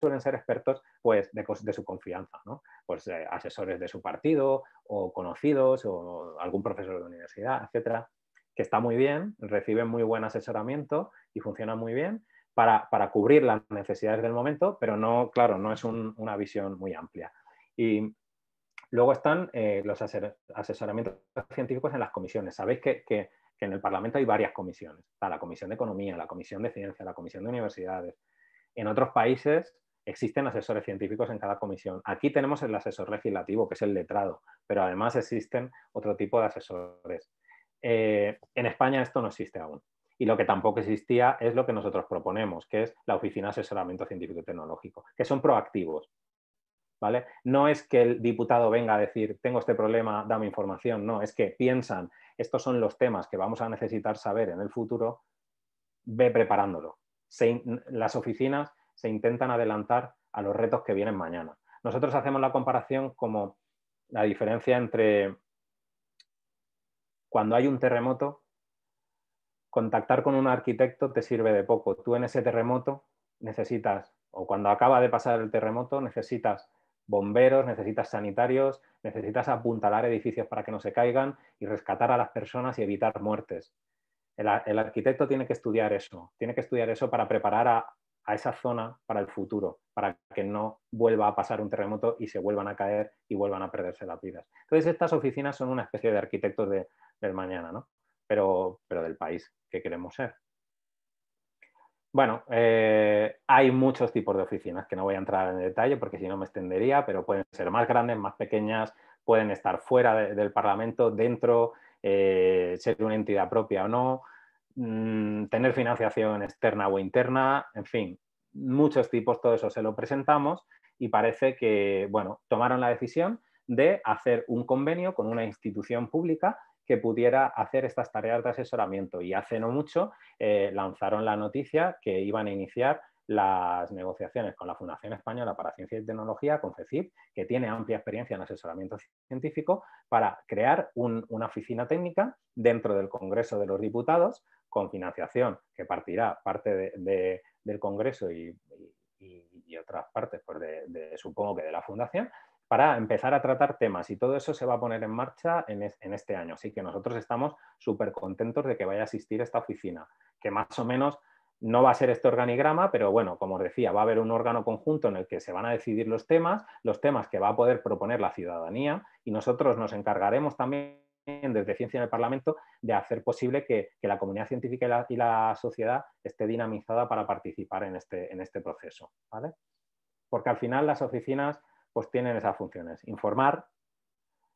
suelen ser expertos pues, de, su confianza, ¿no? pues, eh, asesores de su partido o conocidos o algún profesor de universidad, etcétera, que está muy bien, reciben muy buen asesoramiento y funciona muy bien para, cubrir las necesidades del momento, pero no, claro, no es una visión muy amplia. Y luego están eh, los asesoramientos científicos en las comisiones. Sabéis que, en el Parlamento hay varias comisiones. Está la Comisión de Economía, la Comisión de Ciencia, la Comisión de Universidades. En otros países existen asesores científicos en cada comisión. Aquí tenemos el asesor legislativo, que es el letrado, pero además existen otro tipo de asesores. Eh, en España esto no existe aún. Y lo que tampoco existía es lo que nosotros proponemos, que es la Oficina de Asesoramiento Científico y Tecnológico, que son proactivos. ¿vale? No es que el diputado venga a decir, tengo este problema, dame información, no, es que piensan, estos son los temas que vamos a necesitar saber en el futuro, ve preparándolo. las oficinas se intentan adelantar a los retos que vienen mañana. Nosotros hacemos la comparación como la diferencia entre cuando hay un terremoto contactar con un arquitecto te sirve de poco. Tú en ese terremoto necesitas, o cuando acaba de pasar el terremoto, necesitas bomberos, necesitas sanitarios, necesitas apuntalar edificios para que no se caigan y rescatar a las personas y evitar muertes. El, arquitecto tiene que estudiar eso, tiene que estudiar eso para preparar a, esa zona para el futuro, para que no vuelva a pasar un terremoto y se vuelvan a caer y vuelvan a perderse las vidas. Entonces, estas oficinas son una especie de arquitectos del mañana, ¿no? pero, del país que queremos ser. Bueno, eh, hay muchos tipos de oficinas que no voy a entrar en detalle porque si no me extendería, pero pueden ser más grandes, más pequeñas, pueden estar fuera del Parlamento, dentro, eh, ser una entidad propia o no, mm, tener financiación externa o interna, en fin, muchos tipos, todo eso se lo presentamos y parece que, bueno, tomaron la decisión de hacer un convenio con una institución pública que pudiera hacer estas tareas de asesoramiento. Y hace no mucho eh, lanzaron la noticia que iban a iniciar las negociaciones con la Fundación Española para Ciencia y Tecnología, con CECIP, que tiene amplia experiencia en asesoramiento científico, para crear una oficina técnica dentro del Congreso de los Diputados, con financiación que partirá parte del Congreso y, otras partes, pues, supongo que de la Fundación, para empezar a tratar temas y todo eso se va a poner en marcha en, este año. Así que nosotros estamos súper contentos de que vaya a asistir esta oficina, que más o menos no va a ser este organigrama, pero bueno, como os decía, va a haber un órgano conjunto en el que se van a decidir los temas, los temas que va a poder proponer la ciudadanía y nosotros nos encargaremos también desde Ciencia en el Parlamento de hacer posible que, la comunidad científica y la, sociedad esté dinamizada para participar en este, en este proceso. ¿vale? Porque al final las oficinas pues tienen esas funciones. Informar,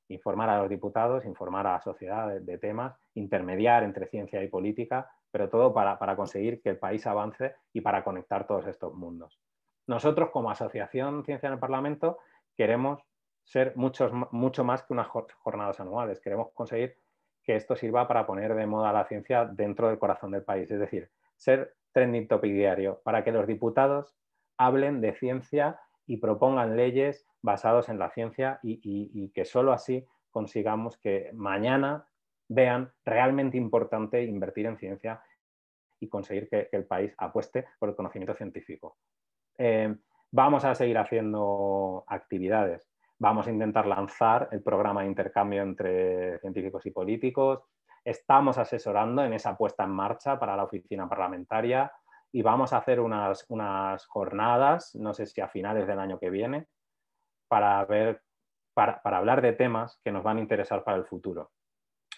informar a los diputados, informar a la sociedad de, temas, intermediar entre ciencia y política, pero todo para, conseguir que el país avance y para conectar todos estos mundos. Nosotros como Asociación Ciencia en el Parlamento queremos ser mucho más que unas jornadas anuales. Queremos conseguir que esto sirva para poner de moda la ciencia dentro del corazón del país. Es decir, ser trending topic diario para que los diputados hablen de ciencia y propongan leyes basadas en la ciencia y, que solo así consigamos que mañana vean realmente importante invertir en ciencia y conseguir que, el país apueste por el conocimiento científico. Eh, vamos a seguir haciendo actividades, vamos a intentar lanzar el programa de intercambio entre científicos y políticos, estamos asesorando en esa puesta en marcha para la oficina parlamentaria, y vamos a hacer unas, unas jornadas, no sé si a finales del año que viene, para, ver, para, hablar de temas que nos van a interesar para el futuro.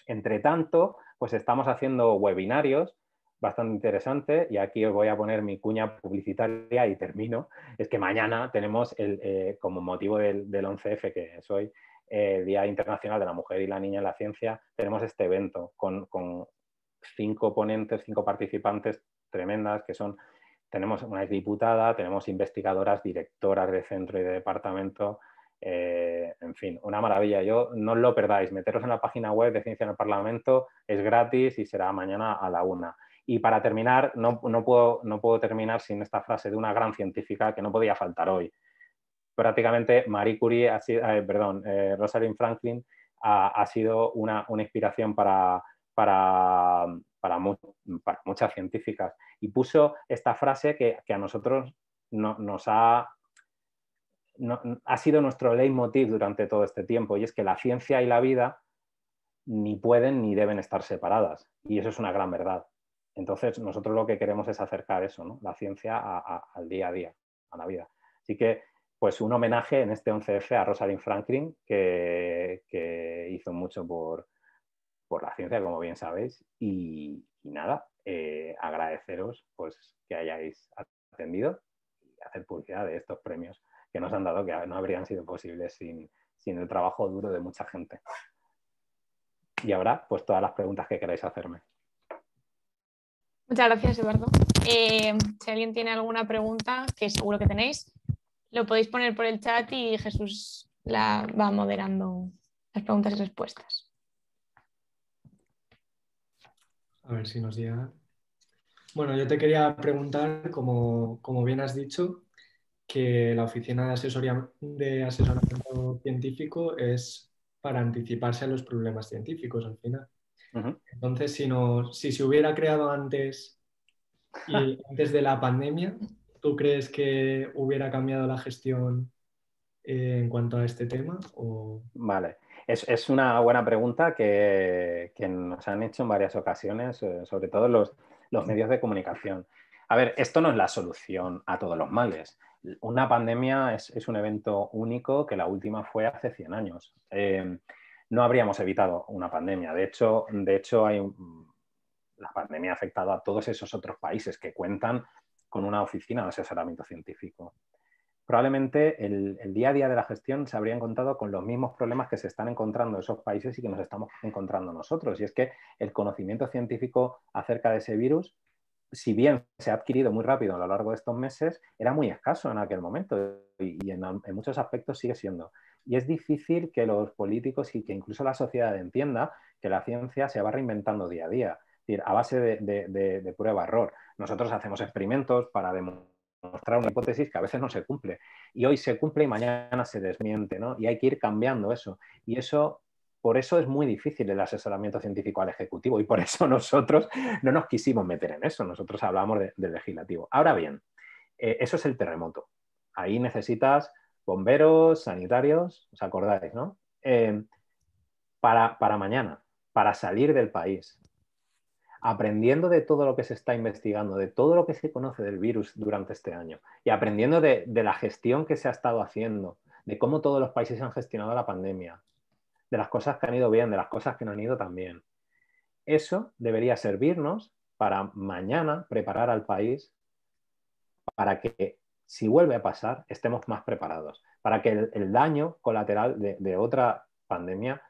Entre tanto, pues estamos haciendo webinarios bastante interesantes y aquí os voy a poner mi cuña publicitaria y termino. Es que mañana tenemos, el, eh, como motivo del, 11F que soy, hoy, eh, Día Internacional de la Mujer y la Niña en la Ciencia, tenemos este evento con, con cinco ponentes, cinco participantes, tremendas, que son, tenemos una diputada, tenemos investigadoras, directoras de centro y de departamento, eh, en fin, una maravilla. Yo no os lo perdáis. Meteros en la página web de Ciencia en el Parlamento, es gratis y será mañana a la una. Y para terminar, no, puedo, no puedo terminar sin esta frase de una gran científica que no podía faltar hoy. Prácticamente Marie Curie, eh, perdón, eh, Rosalind Franklin ha, sido una, inspiración para, para, muchas científicas. Y puso esta frase que, a nosotros nos ha, ha sido nuestro leitmotiv durante todo este tiempo, y es que la ciencia y la vida ni pueden ni deben estar separadas. Y eso es una gran verdad. Entonces, nosotros lo que queremos es acercar eso, la ciencia al día a día, a la vida. Así que, pues un homenaje en este 11F a Rosalind Franklin, que hizo mucho por, por la ciencia, como bien sabéis. Y, nada, eh, agradeceros pues, que hayáis atendido y hacer publicidad de estos premios que nos han dado, que no habrían sido posibles sin, el trabajo duro de mucha gente. Y ahora, pues todas las preguntas que queráis hacerme. Muchas gracias, Eduardo. Eh, si alguien tiene alguna pregunta, que seguro que tenéis, lo podéis poner por el chat y Jesús la va moderando las preguntas y respuestas. A ver si nos llega. Bueno, yo te quería preguntar, como, bien has dicho, que la oficina de, asesoría, de asesoramiento científico es para anticiparse a los problemas científicos al final. Entonces, si, no, si se hubiera creado antes, y antes de la pandemia, ¿tú crees que hubiera cambiado la gestión eh, en cuanto a este tema? O... Vale. Es, una buena pregunta que, nos han hecho en varias ocasiones, eh, sobre todo los, medios de comunicación. A ver, esto no es la solución a todos los males. Una pandemia es, un evento único que la última fue hace 100 años. Em, no habríamos evitado una pandemia. De hecho, de hecho hay, la pandemia ha afectado a todos esos otros países que cuentan con una oficina de asesoramiento científico probablemente el, día a día de la gestión se habría encontrado con los mismos problemas que se están encontrando esos países y que nos estamos encontrando nosotros. Y es que el conocimiento científico acerca de ese virus, si bien se ha adquirido muy rápido a lo largo de estos meses, era muy escaso en aquel momento y, en, muchos aspectos sigue siendo. Y es difícil que los políticos y que incluso la sociedad entienda que la ciencia se va reinventando día a día, es decir, a base de, de prueba-error. Nosotros hacemos experimentos para demostrar mostrar una hipótesis que a veces no se cumple. Y hoy se cumple y mañana se desmiente, ¿no? Y hay que ir cambiando eso. Y eso, por eso es muy difícil el asesoramiento científico al Ejecutivo y por eso nosotros no nos quisimos meter en eso. Nosotros hablamos del legislativo. Ahora bien, eh, eso es el terremoto. Ahí necesitas bomberos, sanitarios, os acordáis, ¿no? Eh, para mañana, para salir del país, aprendiendo de todo lo que se está investigando, de todo lo que se conoce del virus durante este año y aprendiendo de, la gestión que se ha estado haciendo, de cómo todos los países han gestionado la pandemia, de las cosas que han ido bien, de las cosas que no han ido tan bien. Eso debería servirnos para mañana preparar al país para que si vuelve a pasar estemos más preparados, para que el, daño colateral de, de otra pandemia,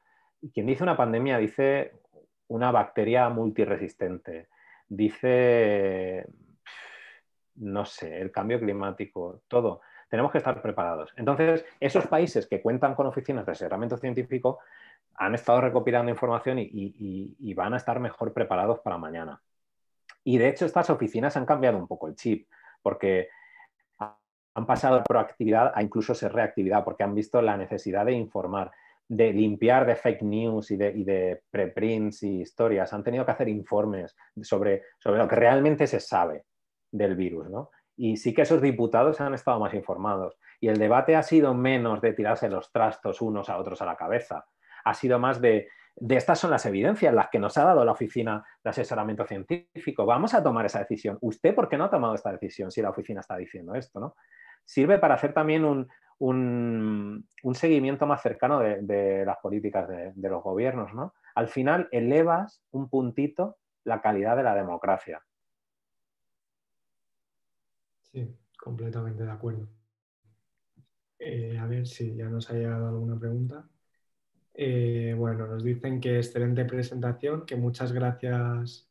quien dice una pandemia dice una bacteria multiresistente, dice, no sé, el cambio climático, todo. Tenemos que estar preparados. Entonces, esos países que cuentan con oficinas de asesoramiento científico han estado recopilando información y, van a estar mejor preparados para mañana. Y de hecho, estas oficinas han cambiado un poco el chip, porque han pasado de proactividad a incluso ser reactividad, porque han visto la necesidad de informar de limpiar de fake news y de, preprints y historias, han tenido que hacer informes sobre, sobre lo que realmente se sabe del virus, Y sí que esos diputados han estado más informados. Y el debate ha sido menos de tirarse los trastos unos a otros a la cabeza. Ha sido más de, de estas son las evidencias, las que nos ha dado la Oficina de Asesoramiento Científico. Vamos a tomar esa decisión. ¿Usted por qué no ha tomado esta decisión si la oficina está diciendo esto? ¿no? Sirve para hacer también un, un, seguimiento más cercano de, las políticas de, los gobiernos. ¿no? Al final elevas un puntito la calidad de la democracia. Sí, completamente de acuerdo. Eh, a ver si ya nos ha llegado alguna pregunta. Eh, bueno, nos dicen que excelente presentación, que muchas gracias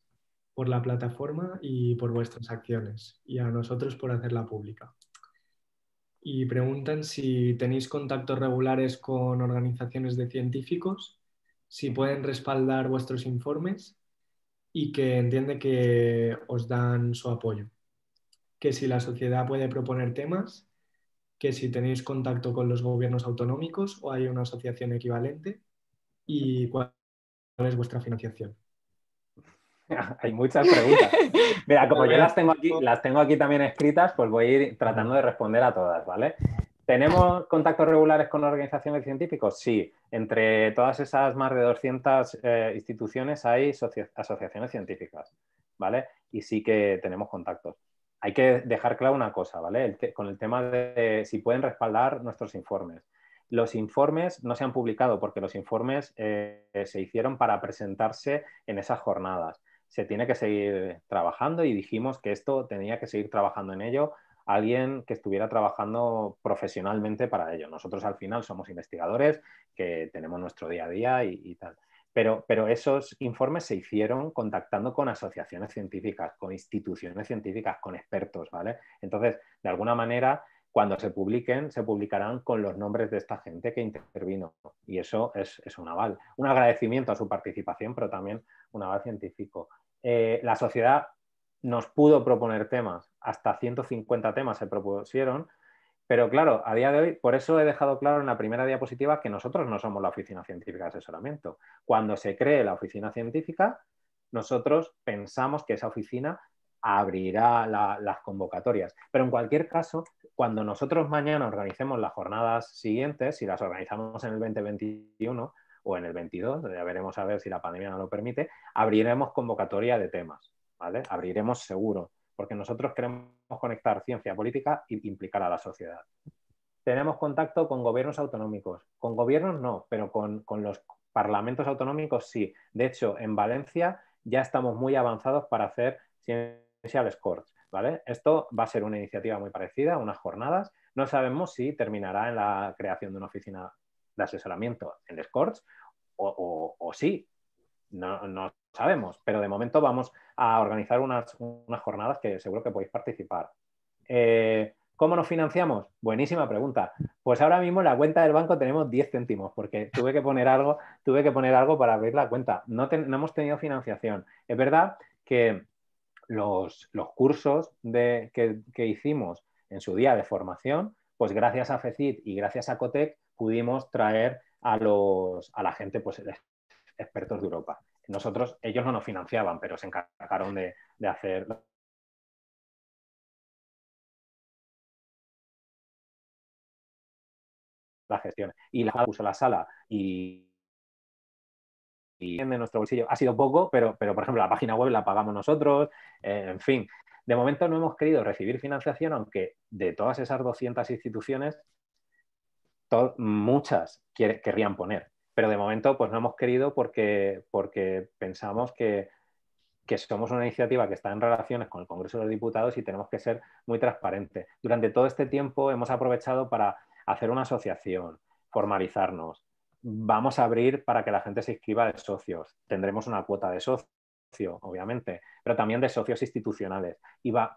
por la plataforma y por vuestras acciones y a nosotros por hacerla pública y preguntan si tenéis contactos regulares con organizaciones de científicos, si pueden respaldar vuestros informes y que entiende que os dan su apoyo, que si la sociedad puede proponer temas, que si tenéis contacto con los gobiernos autonómicos o hay una asociación equivalente y cuál es vuestra financiación. Hay muchas preguntas. Mira, como yo las tengo, aquí, las tengo aquí también escritas, pues voy a ir tratando de responder a todas, ¿vale? ¿Tenemos contactos regulares con organizaciones científicas? Sí. Entre todas esas más de 200 eh, instituciones hay asociaciones científicas, ¿vale? Y sí que tenemos contactos. Hay que dejar clara una cosa, ¿vale? con el tema de si pueden respaldar nuestros informes los informes no se han publicado porque los informes eh, se hicieron para presentarse en esas jornadas se tiene que seguir trabajando y dijimos que esto tenía que seguir trabajando en ello alguien que estuviera trabajando profesionalmente para ello. Nosotros al final somos investigadores que tenemos nuestro día a día y, tal. Pero, pero, esos informes se hicieron contactando con asociaciones científicas, con instituciones científicas, con expertos, ¿vale? Entonces, de alguna manera, cuando se publiquen, se publicarán con los nombres de esta gente que intervino. Y eso es un aval. Un agradecimiento a su participación, pero también un aval científico. Eh, la sociedad nos pudo proponer temas, hasta 150 temas se propusieron, pero claro, a día de hoy, por eso he dejado claro en la primera diapositiva que nosotros no somos la Oficina Científica de Asesoramiento. Cuando se cree la Oficina Científica, nosotros pensamos que esa oficina abrirá las convocatorias. Pero en cualquier caso, cuando nosotros mañana organicemos las jornadas siguientes, si las organizamos en el 2021, o en el 22, ya veremos a ver si la pandemia no lo permite, abriremos convocatoria de temas, ¿vale? Abriremos seguro, porque nosotros queremos conectar ciencia política e implicar a la sociedad. Tenemos contacto con gobiernos autonómicos, con gobiernos no, pero con, los parlamentos autonómicos sí. De hecho, en Valencia ya estamos muy avanzados para hacer Ciencial Scores. ¿vale? Esto va a ser una iniciativa muy parecida, unas jornadas. No sabemos si terminará en la creación de una oficina asesoramiento en Scorch o, sí, no, sabemos, pero de momento vamos a organizar unas, jornadas que seguro que podéis participar. Eh, ¿Cómo nos financiamos? Buenísima pregunta. Pues ahora mismo en la cuenta del banco tenemos 10 céntimos, porque tuve que poner algo, tuve que poner algo para abrir la cuenta. No, hemos tenido financiación. Es verdad que los, cursos de, que, que, hicimos en su día de formación, pues gracias a FECIT y gracias a COTEC, pudimos traer a, los, a la gente, pues expertos de Europa. Nosotros, ellos no nos financiaban, pero se encargaron de, de hacer la gestión. Y la puso la sala y, y de nuestro bolsillo. Ha sido poco, pero, pero por ejemplo la página web la pagamos nosotros, eh, en fin. De momento no hemos querido recibir financiación, aunque de todas esas 200 instituciones muchas querrían poner, pero de momento pues no hemos querido porque, pensamos que, somos una iniciativa que está en relaciones con el Congreso de los Diputados y tenemos que ser muy transparentes. Durante todo este tiempo hemos aprovechado para hacer una asociación, formalizarnos. Vamos a abrir para que la gente se inscriba de socios. Tendremos una cuota de socio obviamente, pero también de socios institucionales.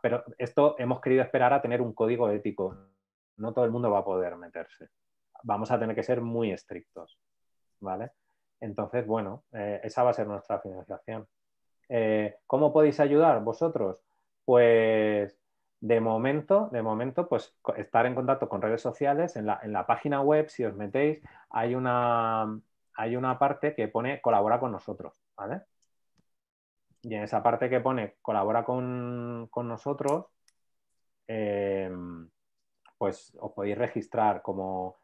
pero esto hemos querido esperar a tener un código ético. No todo el mundo va a poder meterse vamos a tener que ser muy estrictos, ¿vale? Entonces, bueno, eh, esa va a ser nuestra financiación. Eh, ¿Cómo podéis ayudar vosotros? Pues de momento, de momento, pues estar en contacto con redes sociales. En la, página web, si os metéis, hay una, hay una parte que pone colabora con nosotros, ¿vale? Y en esa parte que pone colabora con, nosotros, em, pues os podéis registrar como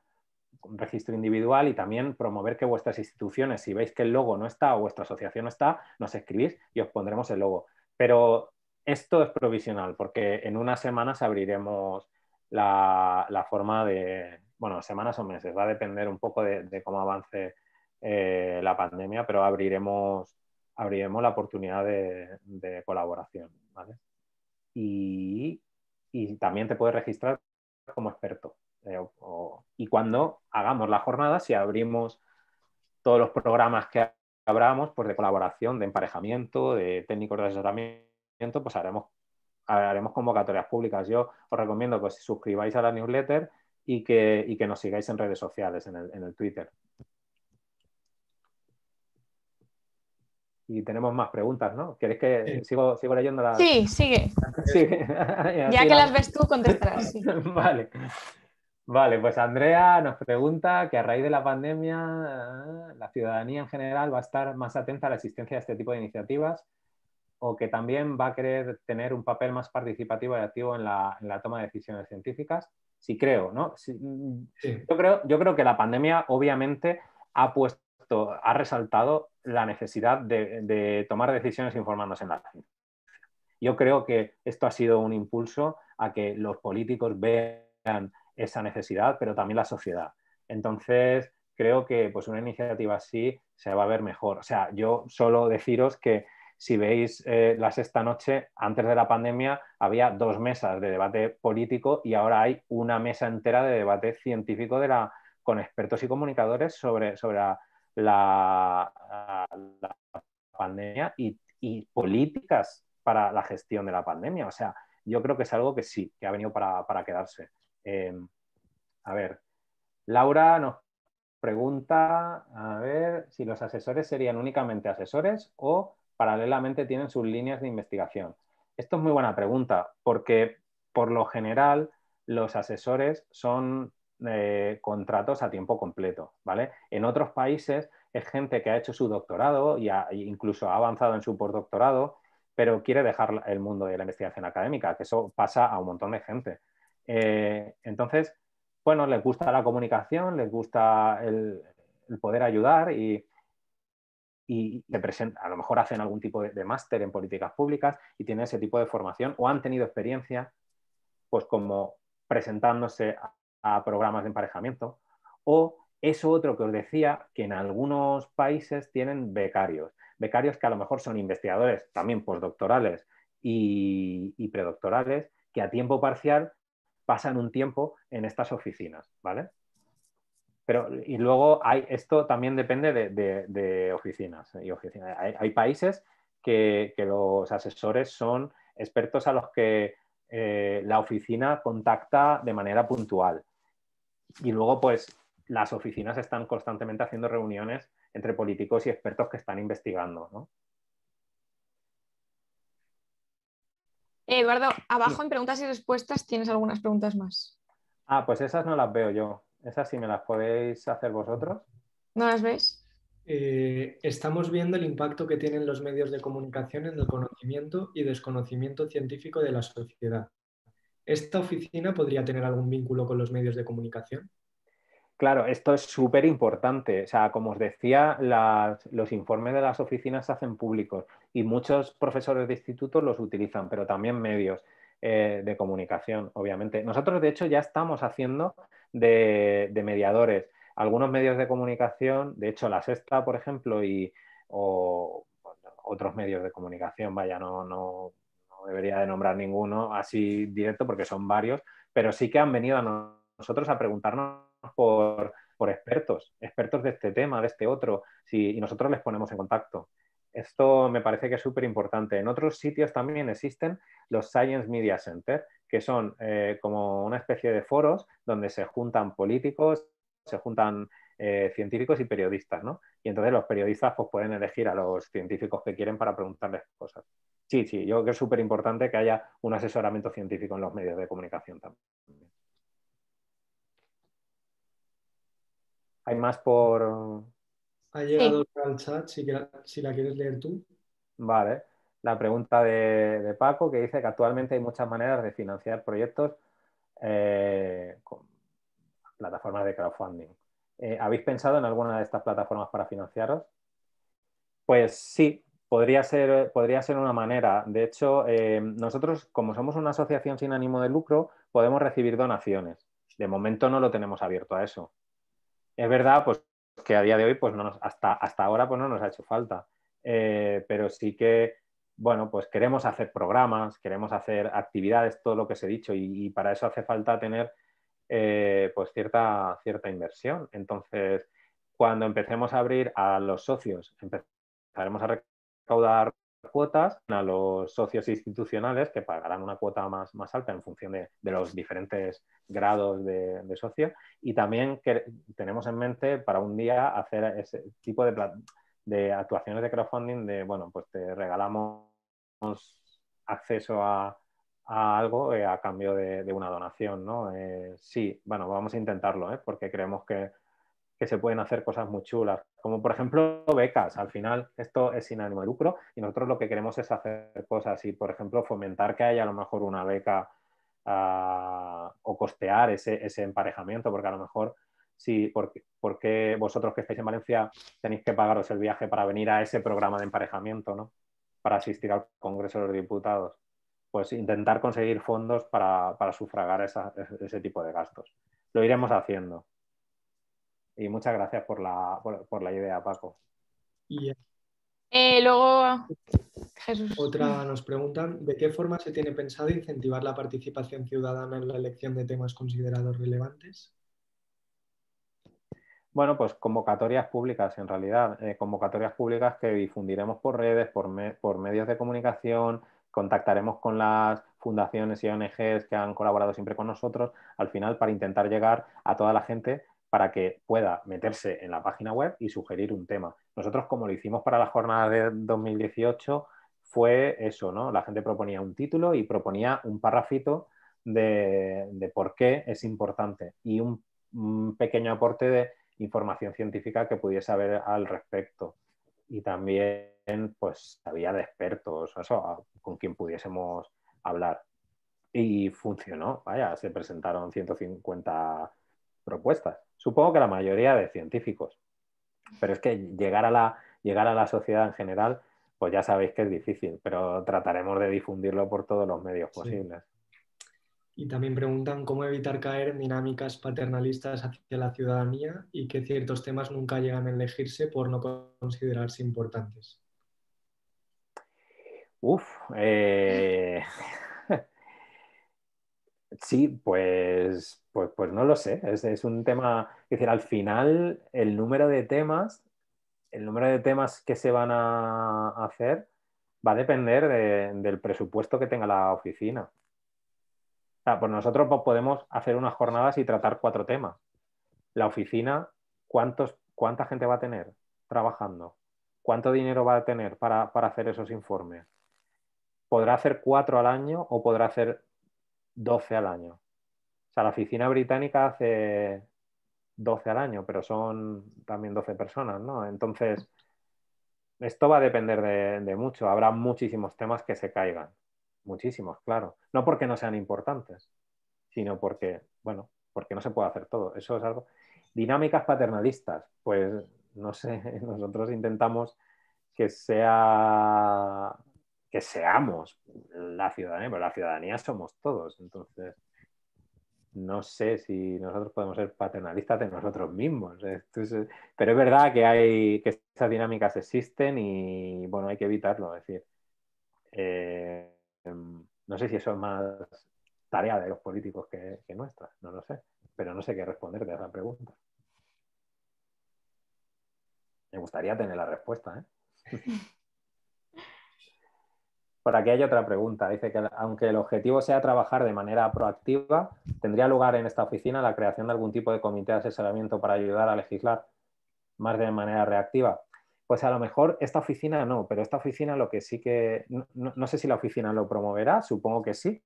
registro individual y también promover que vuestras instituciones, si veis que el logo no está o vuestra asociación no está, nos escribís y os pondremos el logo. Pero esto es provisional porque en unas semanas abriremos la, forma de, bueno, semanas o meses, va a depender un poco de, cómo avance eh, la pandemia, pero abriremos, abriremos la oportunidad de, colaboración. y también te puedes registrar como experto. Eh, y cuando hagamos la jornada, si abrimos todos los programas que abramos, pues de colaboración, de emparejamiento, de técnicos de asesoramiento, pues haremos, haremos convocatorias públicas. Yo os recomiendo que os suscribáis a la newsletter y que, y que nos sigáis en redes sociales, en el, Twitter. y tenemos más preguntas, ¿no? ¿Quieres que sigo, leyendo las...? Sí, sigue. ya que las ves tú, contestarás. vale. Vale, pues Andrea nos pregunta que a raíz de la pandemia eh, la ciudadanía en general va a estar más atenta a la existencia de este tipo de iniciativas o que también va a querer tener un papel más participativo y activo en la, toma de decisiones científicas. Sí creo, ¿no? Sí, Yo, creo, yo creo que la pandemia obviamente ha puesto, ha resaltado la necesidad de, tomar decisiones informándose en la ciencia. Yo creo que esto ha sido un impulso a que los políticos vean esa necesidad, pero también la sociedad. Entonces, creo que pues, una iniciativa así se va a ver mejor. O sea, yo solo deciros que si veis eh, las esta noche, antes de la pandemia había dos mesas de debate político y ahora hay una mesa entera de debate científico de la, con expertos y comunicadores sobre, sobre la, pandemia y, políticas para la gestión de la pandemia. O sea, yo creo que es algo que sí, que ha venido para quedarse. Em, a ver, Laura nos pregunta, a ver, si los asesores serían únicamente asesores o paralelamente tienen sus líneas de investigación. Esto es muy buena pregunta, porque por lo general los asesores son eh, contratos a tiempo completo, ¿vale? En otros países es gente que ha hecho su doctorado y e incluso ha avanzado en su postdoctorado, pero quiere dejar el mundo de la investigación académica, que eso pasa a un montón de gente. Eh, entonces, bueno, les gusta la comunicación, les gusta el, poder ayudar y, y a lo mejor hacen algún tipo de, máster en políticas públicas y tienen ese tipo de formación o han tenido experiencia, pues como presentándose a, programas de emparejamiento o eso otro que os decía, que en algunos países tienen becarios, becarios que a lo mejor son investigadores, también postdoctorales y predoctorales, que a tiempo parcial pasan un tiempo en estas oficinas, ¿vale? Pero, y luego hay, esto también depende de, oficinas y oficinas. Hay, países que, los asesores son expertos a los que eh, la oficina contacta de manera puntual. Y luego, pues, las oficinas están constantemente haciendo reuniones entre políticos y expertos que están investigando. ¿no? Eh, Eduardo, abajo en preguntas y respuestas tienes algunas preguntas más. Ah, pues esas no las veo yo. Esas sí me las podéis hacer vosotros. ¿No las veis? Eh, estamos viendo el impacto que tienen los medios de comunicación en el conocimiento y desconocimiento científico de la sociedad. ¿Esta oficina podría tener algún vínculo con los medios de comunicación? Claro, esto es súper importante. O sea, como os decía, los informes de las oficinas se hacen públicos y muchos profesores de institutos los utilizan, pero también medios eh, de comunicación, obviamente. Nosotros, de hecho, ya estamos haciendo de, mediadores. Algunos medios de comunicación, de hecho, La Sexta, por ejemplo, y o, otros medios de comunicación, vaya, no debería de nombrar ninguno así directo porque son varios, pero sí que han venido a nosotros a preguntarnos por, expertos, expertos de este tema, de este otro, si, y nosotros les ponemos en contacto. Esto me parece que es súper importante. En otros sitios también existen los Science Media Center, que son eh, como una especie de foros donde se juntan políticos, se juntan eh, científicos y periodistas, ¿no? Y entonces los periodistas pues, pueden elegir a los científicos que quieren para preguntarles cosas. Sí, sí, yo creo que es súper importante que haya un asesoramiento científico en los medios de comunicación también. Hay más por... Ha llegado al chat, si, la quieres leer tú. Vale. La pregunta de, Paco, que dice que actualmente hay muchas maneras de financiar proyectos eh, con plataformas de crowdfunding. Eh, ¿Habéis pensado en alguna de estas plataformas para financiaros? Pues sí, podría ser, podría ser una manera. De hecho, eh, nosotros, como somos una asociación sin ánimo de lucro, podemos recibir donaciones. De momento no lo tenemos abierto a eso es verdad pues, que a día de hoy, pues no hasta, hasta ahora, pues no nos ha hecho falta. Eh, pero sí que, bueno, pues queremos hacer programas, queremos hacer actividades, todo lo que os he dicho, y, para eso hace falta tener eh, pues cierta, cierta inversión. Entonces, cuando empecemos a abrir a los socios, empezaremos a recaudar cuotas a los socios institucionales que pagarán una cuota más, más alta en función de, los diferentes grados de, socio y también que tenemos en mente para un día hacer ese tipo de, de actuaciones de crowdfunding de, bueno, pues te regalamos acceso a, algo eh, a cambio de, una donación, ¿no? Eh, sí, bueno, vamos a intentarlo, ¿eh? porque creemos que, que se pueden hacer cosas muy chulas como por ejemplo becas. Al final esto es sin ánimo de lucro y nosotros lo que queremos es hacer cosas y, por ejemplo, fomentar que haya a lo mejor una beca ah, o costear ese, emparejamiento, porque a lo mejor si, porque, vosotros que estáis en Valencia tenéis que pagaros el viaje para venir a ese programa de emparejamiento, ¿no? Para asistir al Congreso de los Diputados. Pues intentar conseguir fondos para, sufragar ese tipo de gastos. Lo iremos haciendo. Y muchas gracias por la, por, la idea, Paco. Eh, luego, Jesús. Otra nos preguntan, ¿de qué forma se tiene pensado incentivar la participación ciudadana en la elección de temas considerados relevantes? Bueno, pues convocatorias públicas, en realidad, eh, convocatorias públicas que difundiremos por redes, por, por medios de comunicación, contactaremos con las fundaciones y ONGs que han colaborado siempre con nosotros, al final para intentar llegar a toda la gente para que pueda meterse en la página web y sugerir un tema. Nosotros, como lo hicimos para la jornada de 2018, fue eso, ¿no? La gente proponía un título y proponía un parrafito de, por qué es importante y un, pequeño aporte de información científica que pudiese haber al respecto. Y también, pues, había de expertos, con quien pudiésemos hablar. Y funcionó, vaya, se presentaron 150 propuestas. Supongo que la mayoría de científicos. Pero es que llegar a la, llegar a la sociedad en general, pues ya sabéis que es difícil, pero trataremos de difundirlo por todos los medios posibles. Y también preguntan cómo evitar caer en dinámicas paternalistas hacia la ciudadanía y que ciertos temas nunca llegan a elegirse por no considerarse importantes. Uf, eh... Sí, pues, pues, pues, no lo sé. Es, un tema, es decir, al final el número de temas, el número de temas que se van a hacer va a depender del presupuesto que tenga la oficina. O sea, pues nosotros podemos hacer unas jornadas y tratar cuatro temas. La oficina, ¿cuántos, ¿cuánta gente va a tener trabajando? ¿Cuánto dinero va a tener para, para hacer esos informes? ¿Podrá hacer cuatro al año o podrá hacer 12 al año. O sea, la oficina británica hace 12 al año, pero son también 12 personas, ¿no? Entonces, esto va a depender de, de mucho. Habrá muchísimos temas que se caigan. Muchísimos, claro. No porque no sean importantes, sino porque, bueno, porque no se puede hacer todo. Eso es algo. Dinámicas paternalistas, pues no sé, nosotros intentamos que sea que seamos la ciudadanía, pero la ciudadanía somos todos. Entonces, no sé si nosotros podemos ser paternalistas de nosotros mismos. pero es verdad que hay que estas dinámicas existen y bueno, hay que evitarlo. decir, eh, no sé si eso es más tarea de los políticos que, que nuestra, no lo sé. Pero no sé qué responder a esa pregunta. Me gustaría tener la respuesta, ¿eh? Por aquí hay otra pregunta. Dice que aunque el objetivo sea trabajar de manera proactiva, ¿tendría lugar en esta oficina la creación de algún tipo de comité de asesoramiento para ayudar a legislar más de manera reactiva? Pues a lo mejor esta oficina no, pero esta oficina lo que sí que, no, sé si la oficina lo promoverá, supongo que sí,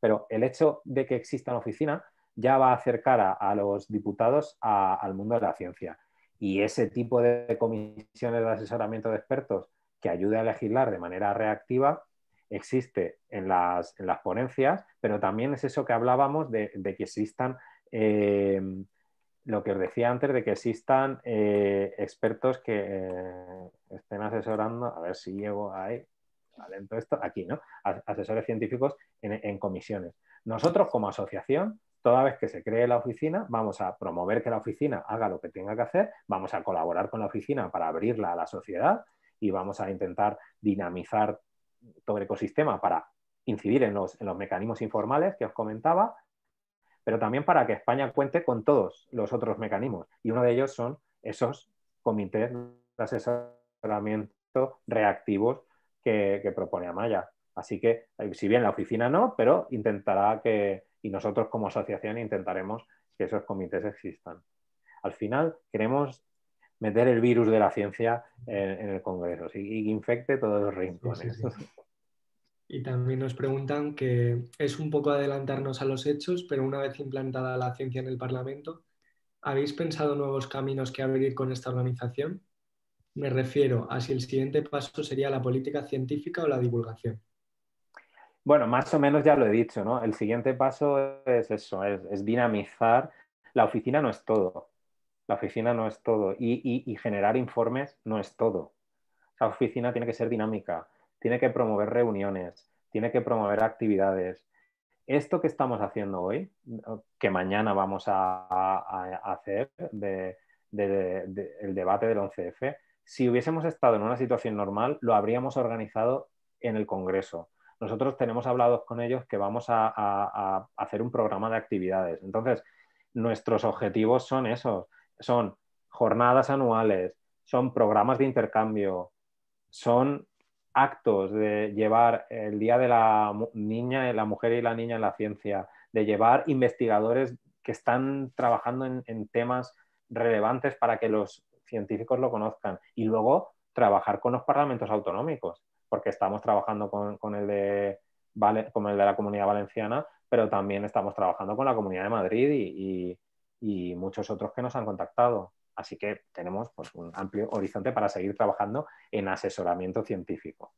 pero el hecho de que exista una oficina ya va a acercar a, a los diputados al mundo de la ciencia. Y ese tipo de comisiones de asesoramiento de expertos que ayude a legislar de manera reactiva existe en las, ponencias, pero también es eso que hablábamos de, que existan, eh, lo que os decía antes, de que existan eh, expertos que eh, estén asesorando, a ver si llego ahí, alento esto, aquí, ¿no? Asesores científicos en comisiones. Nosotros como asociación toda vez que se cree la oficina, vamos a promover que la oficina haga lo que tenga que hacer, vamos a colaborar con la oficina para abrirla a la sociedad y vamos a intentar dinamizar todo el ecosistema para incidir en los, en los mecanismos informales que os comentaba, pero también para que España cuente con todos los otros mecanismos. Y uno de ellos son esos comités de asesoramiento reactivos que, que propone Amaya. Así que, eh, si bien la oficina no, pero intentará que, y nosotros como asociación intentaremos que esos comités existan. Al final, queremos meter el virus de la ciencia en, el Congreso y, infecte todos los rincones. Y también nos preguntan que es un poco adelantarnos a los hechos, pero una vez implantada la ciencia en el Parlamento, ¿habéis pensado nuevos caminos que abrir con esta organización? Me refiero a si el siguiente paso sería la política científica o la divulgación. Bueno, más o menos ya lo he dicho, ¿no? El siguiente paso es eso, es dinamizar. La oficina no es todo, la oficina no es todo y, generar informes no es todo. La oficina tiene que ser dinámica, tiene que promover reuniones, tiene que promover actividades. Esto que estamos haciendo hoy, que mañana vamos a, hacer de, el debate del 11F, si hubiésemos estado en una situación normal, lo habríamos organizado en el Congreso. Nosotros tenemos hablados con ellos que vamos a hacer un programa de actividades. Entonces, nuestros objetivos son esos son jornadas anuales, son programas de intercambio, son actos de llevar el Día de la Niña, la Mujer y la Niña en la Ciencia, de llevar investigadores que están trabajando en, temas relevantes para que los científicos lo conozcan. Y luego trabajar con los parlamentos autonómicos, porque estamos trabajando con, el, de, el de la Comunidad Valenciana, pero también estamos trabajando con la Comunidad de Madrid y y muchos otros que nos han contactado. Así que tenemos pues, un amplio horizonte para seguir trabajando en asesoramiento científico.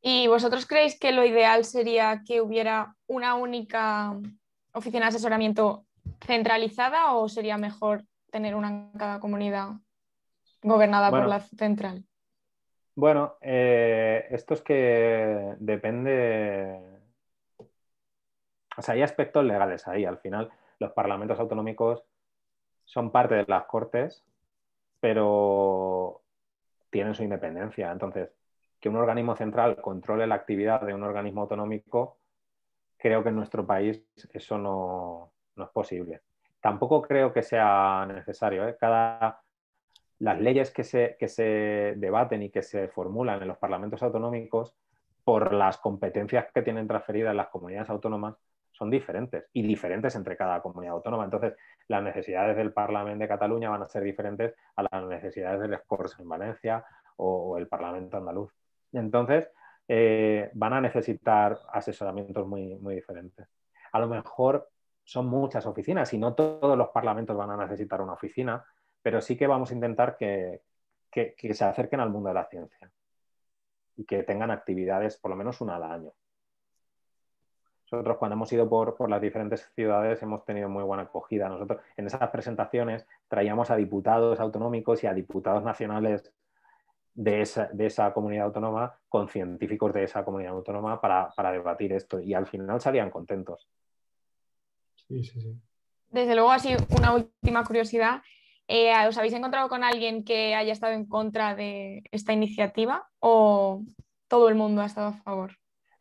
¿Y vosotros creéis que lo ideal sería que hubiera una única oficina de asesoramiento centralizada o sería mejor tener una en cada comunidad gobernada por la central? Bueno, eh, esto es que depende. O sea, hay aspectos legales ahí al final los parlamentos autonómicos son parte de las cortes, pero tienen su independencia. Entonces, que un organismo central controle la actividad de un organismo autonómico, creo que en nuestro país eso no, es posible. Tampoco creo que sea necesario. ¿eh? Cada, las leyes que se, que se debaten y que se formulan en los parlamentos autonómicos, por las competencias que tienen transferidas las comunidades autónomas, son diferentes y diferentes entre cada comunidad autónoma. Entonces, las necesidades del Parlamento de Cataluña van a ser diferentes a las necesidades del Escorso en Valencia o, el Parlamento andaluz. Entonces, eh, van a necesitar asesoramientos muy, muy diferentes. A lo mejor son muchas oficinas y no todos los parlamentos van a necesitar una oficina, pero sí que vamos a intentar que se acerquen al mundo de la ciencia y que tengan actividades por lo menos una al año. Nosotros cuando hemos ido por, las diferentes ciudades hemos tenido muy buena acogida. Nosotros en esas presentaciones traíamos a diputados autonómicos y a diputados nacionales de esa, comunidad autónoma con científicos de esa comunidad autónoma para, debatir esto y al final salían contentos. Sí, sí, sí. Desde luego, así una última curiosidad. Eh, ¿Os habéis encontrado con alguien que haya estado en contra de esta iniciativa o todo el mundo ha estado a favor?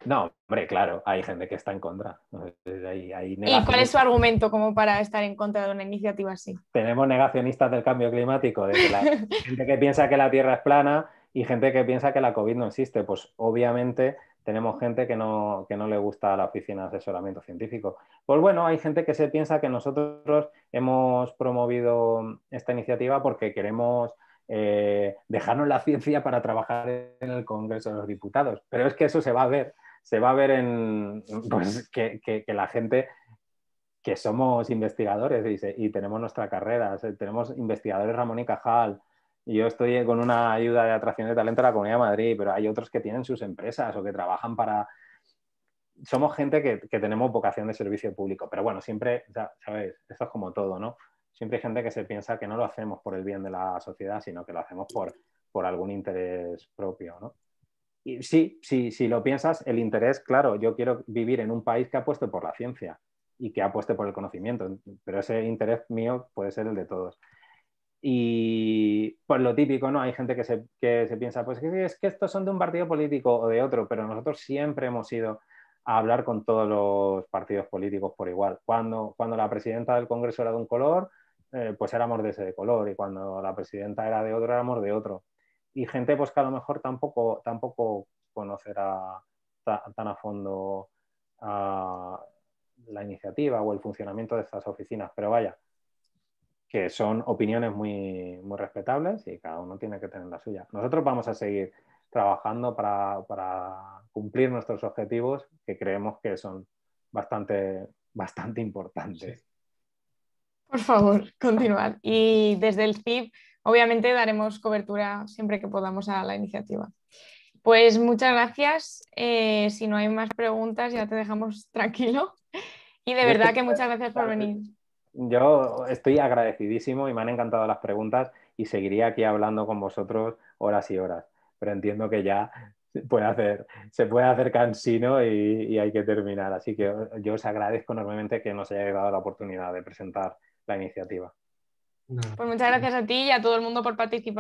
No, hombre, claro, hay gente que está en contra. ¿Y cuál es su argumento como para estar en contra de una iniciativa así? Tenemos negacionistas del cambio climático, gente que piensa que la Tierra es plana y gente que piensa que la COVID no existe. Pues obviamente tenemos gente que no, le gusta la oficina de asesoramiento científico. Pues bueno, hay gente que se piensa que nosotros hemos promovido esta iniciativa porque queremos eh, dejarnos la ciencia para trabajar en el Congreso de los Diputados. Pero es que eso se va a ver se va a ver en pues, que, la gente que somos investigadores y, tenemos nuestra carrera, tenemos investigadores Ramón y Cajal, y yo estoy con una ayuda de atracción de talento de la Comunidad de Madrid, pero hay otros que tienen sus empresas o que trabajan para... Somos gente que, tenemos vocación de servicio público, pero bueno, siempre, ya, ¿sabes? Esto es como todo, ¿no? Siempre hay gente que se piensa que no lo hacemos por el bien de la sociedad, sino que lo hacemos por, por algún interés propio, ¿no? y sí, si lo piensas, el interés, claro, yo quiero vivir en un país que apueste por la ciencia y que apueste por el conocimiento, pero ese interés mío puede ser el de todos. Y pues lo típico, ¿no? Hay gente que se, que piensa, pues es que estos son de un partido político o de otro, pero nosotros siempre hemos ido a hablar con todos los partidos políticos por igual. Cuando, cuando la presidenta del Congreso era de un color, eh, pues éramos de ese color, y cuando la presidenta era de otro, éramos de otro y gente pues que a lo mejor tampoco, tampoco conocerá tan, a fondo ah, la iniciativa o el funcionamiento de estas oficinas, pero vaya, que son opiniones muy, respetables y cada uno tiene que tener la suya. Nosotros vamos a seguir trabajando para, cumplir nuestros objetivos que creemos que son bastante, bastante importantes. Por favor, continuar. Y desde el CIP, obviamente daremos cobertura siempre que podamos a la iniciativa. Pues muchas gracias. Eh, si no hay más preguntas, ya te dejamos tranquilo. Y de verdad que muchas gracias por venir. Yo estoy agradecidísimo y me han encantado las preguntas y seguiría aquí hablando con vosotros horas y horas. Pero entiendo que ya hacer, se puede hacer cansino y, y, hay que terminar. Así que yo os agradezco enormemente que nos hayáis dado la oportunidad de presentar la iniciativa. Pues muchas gracias a ti y a todo el mundo por participar.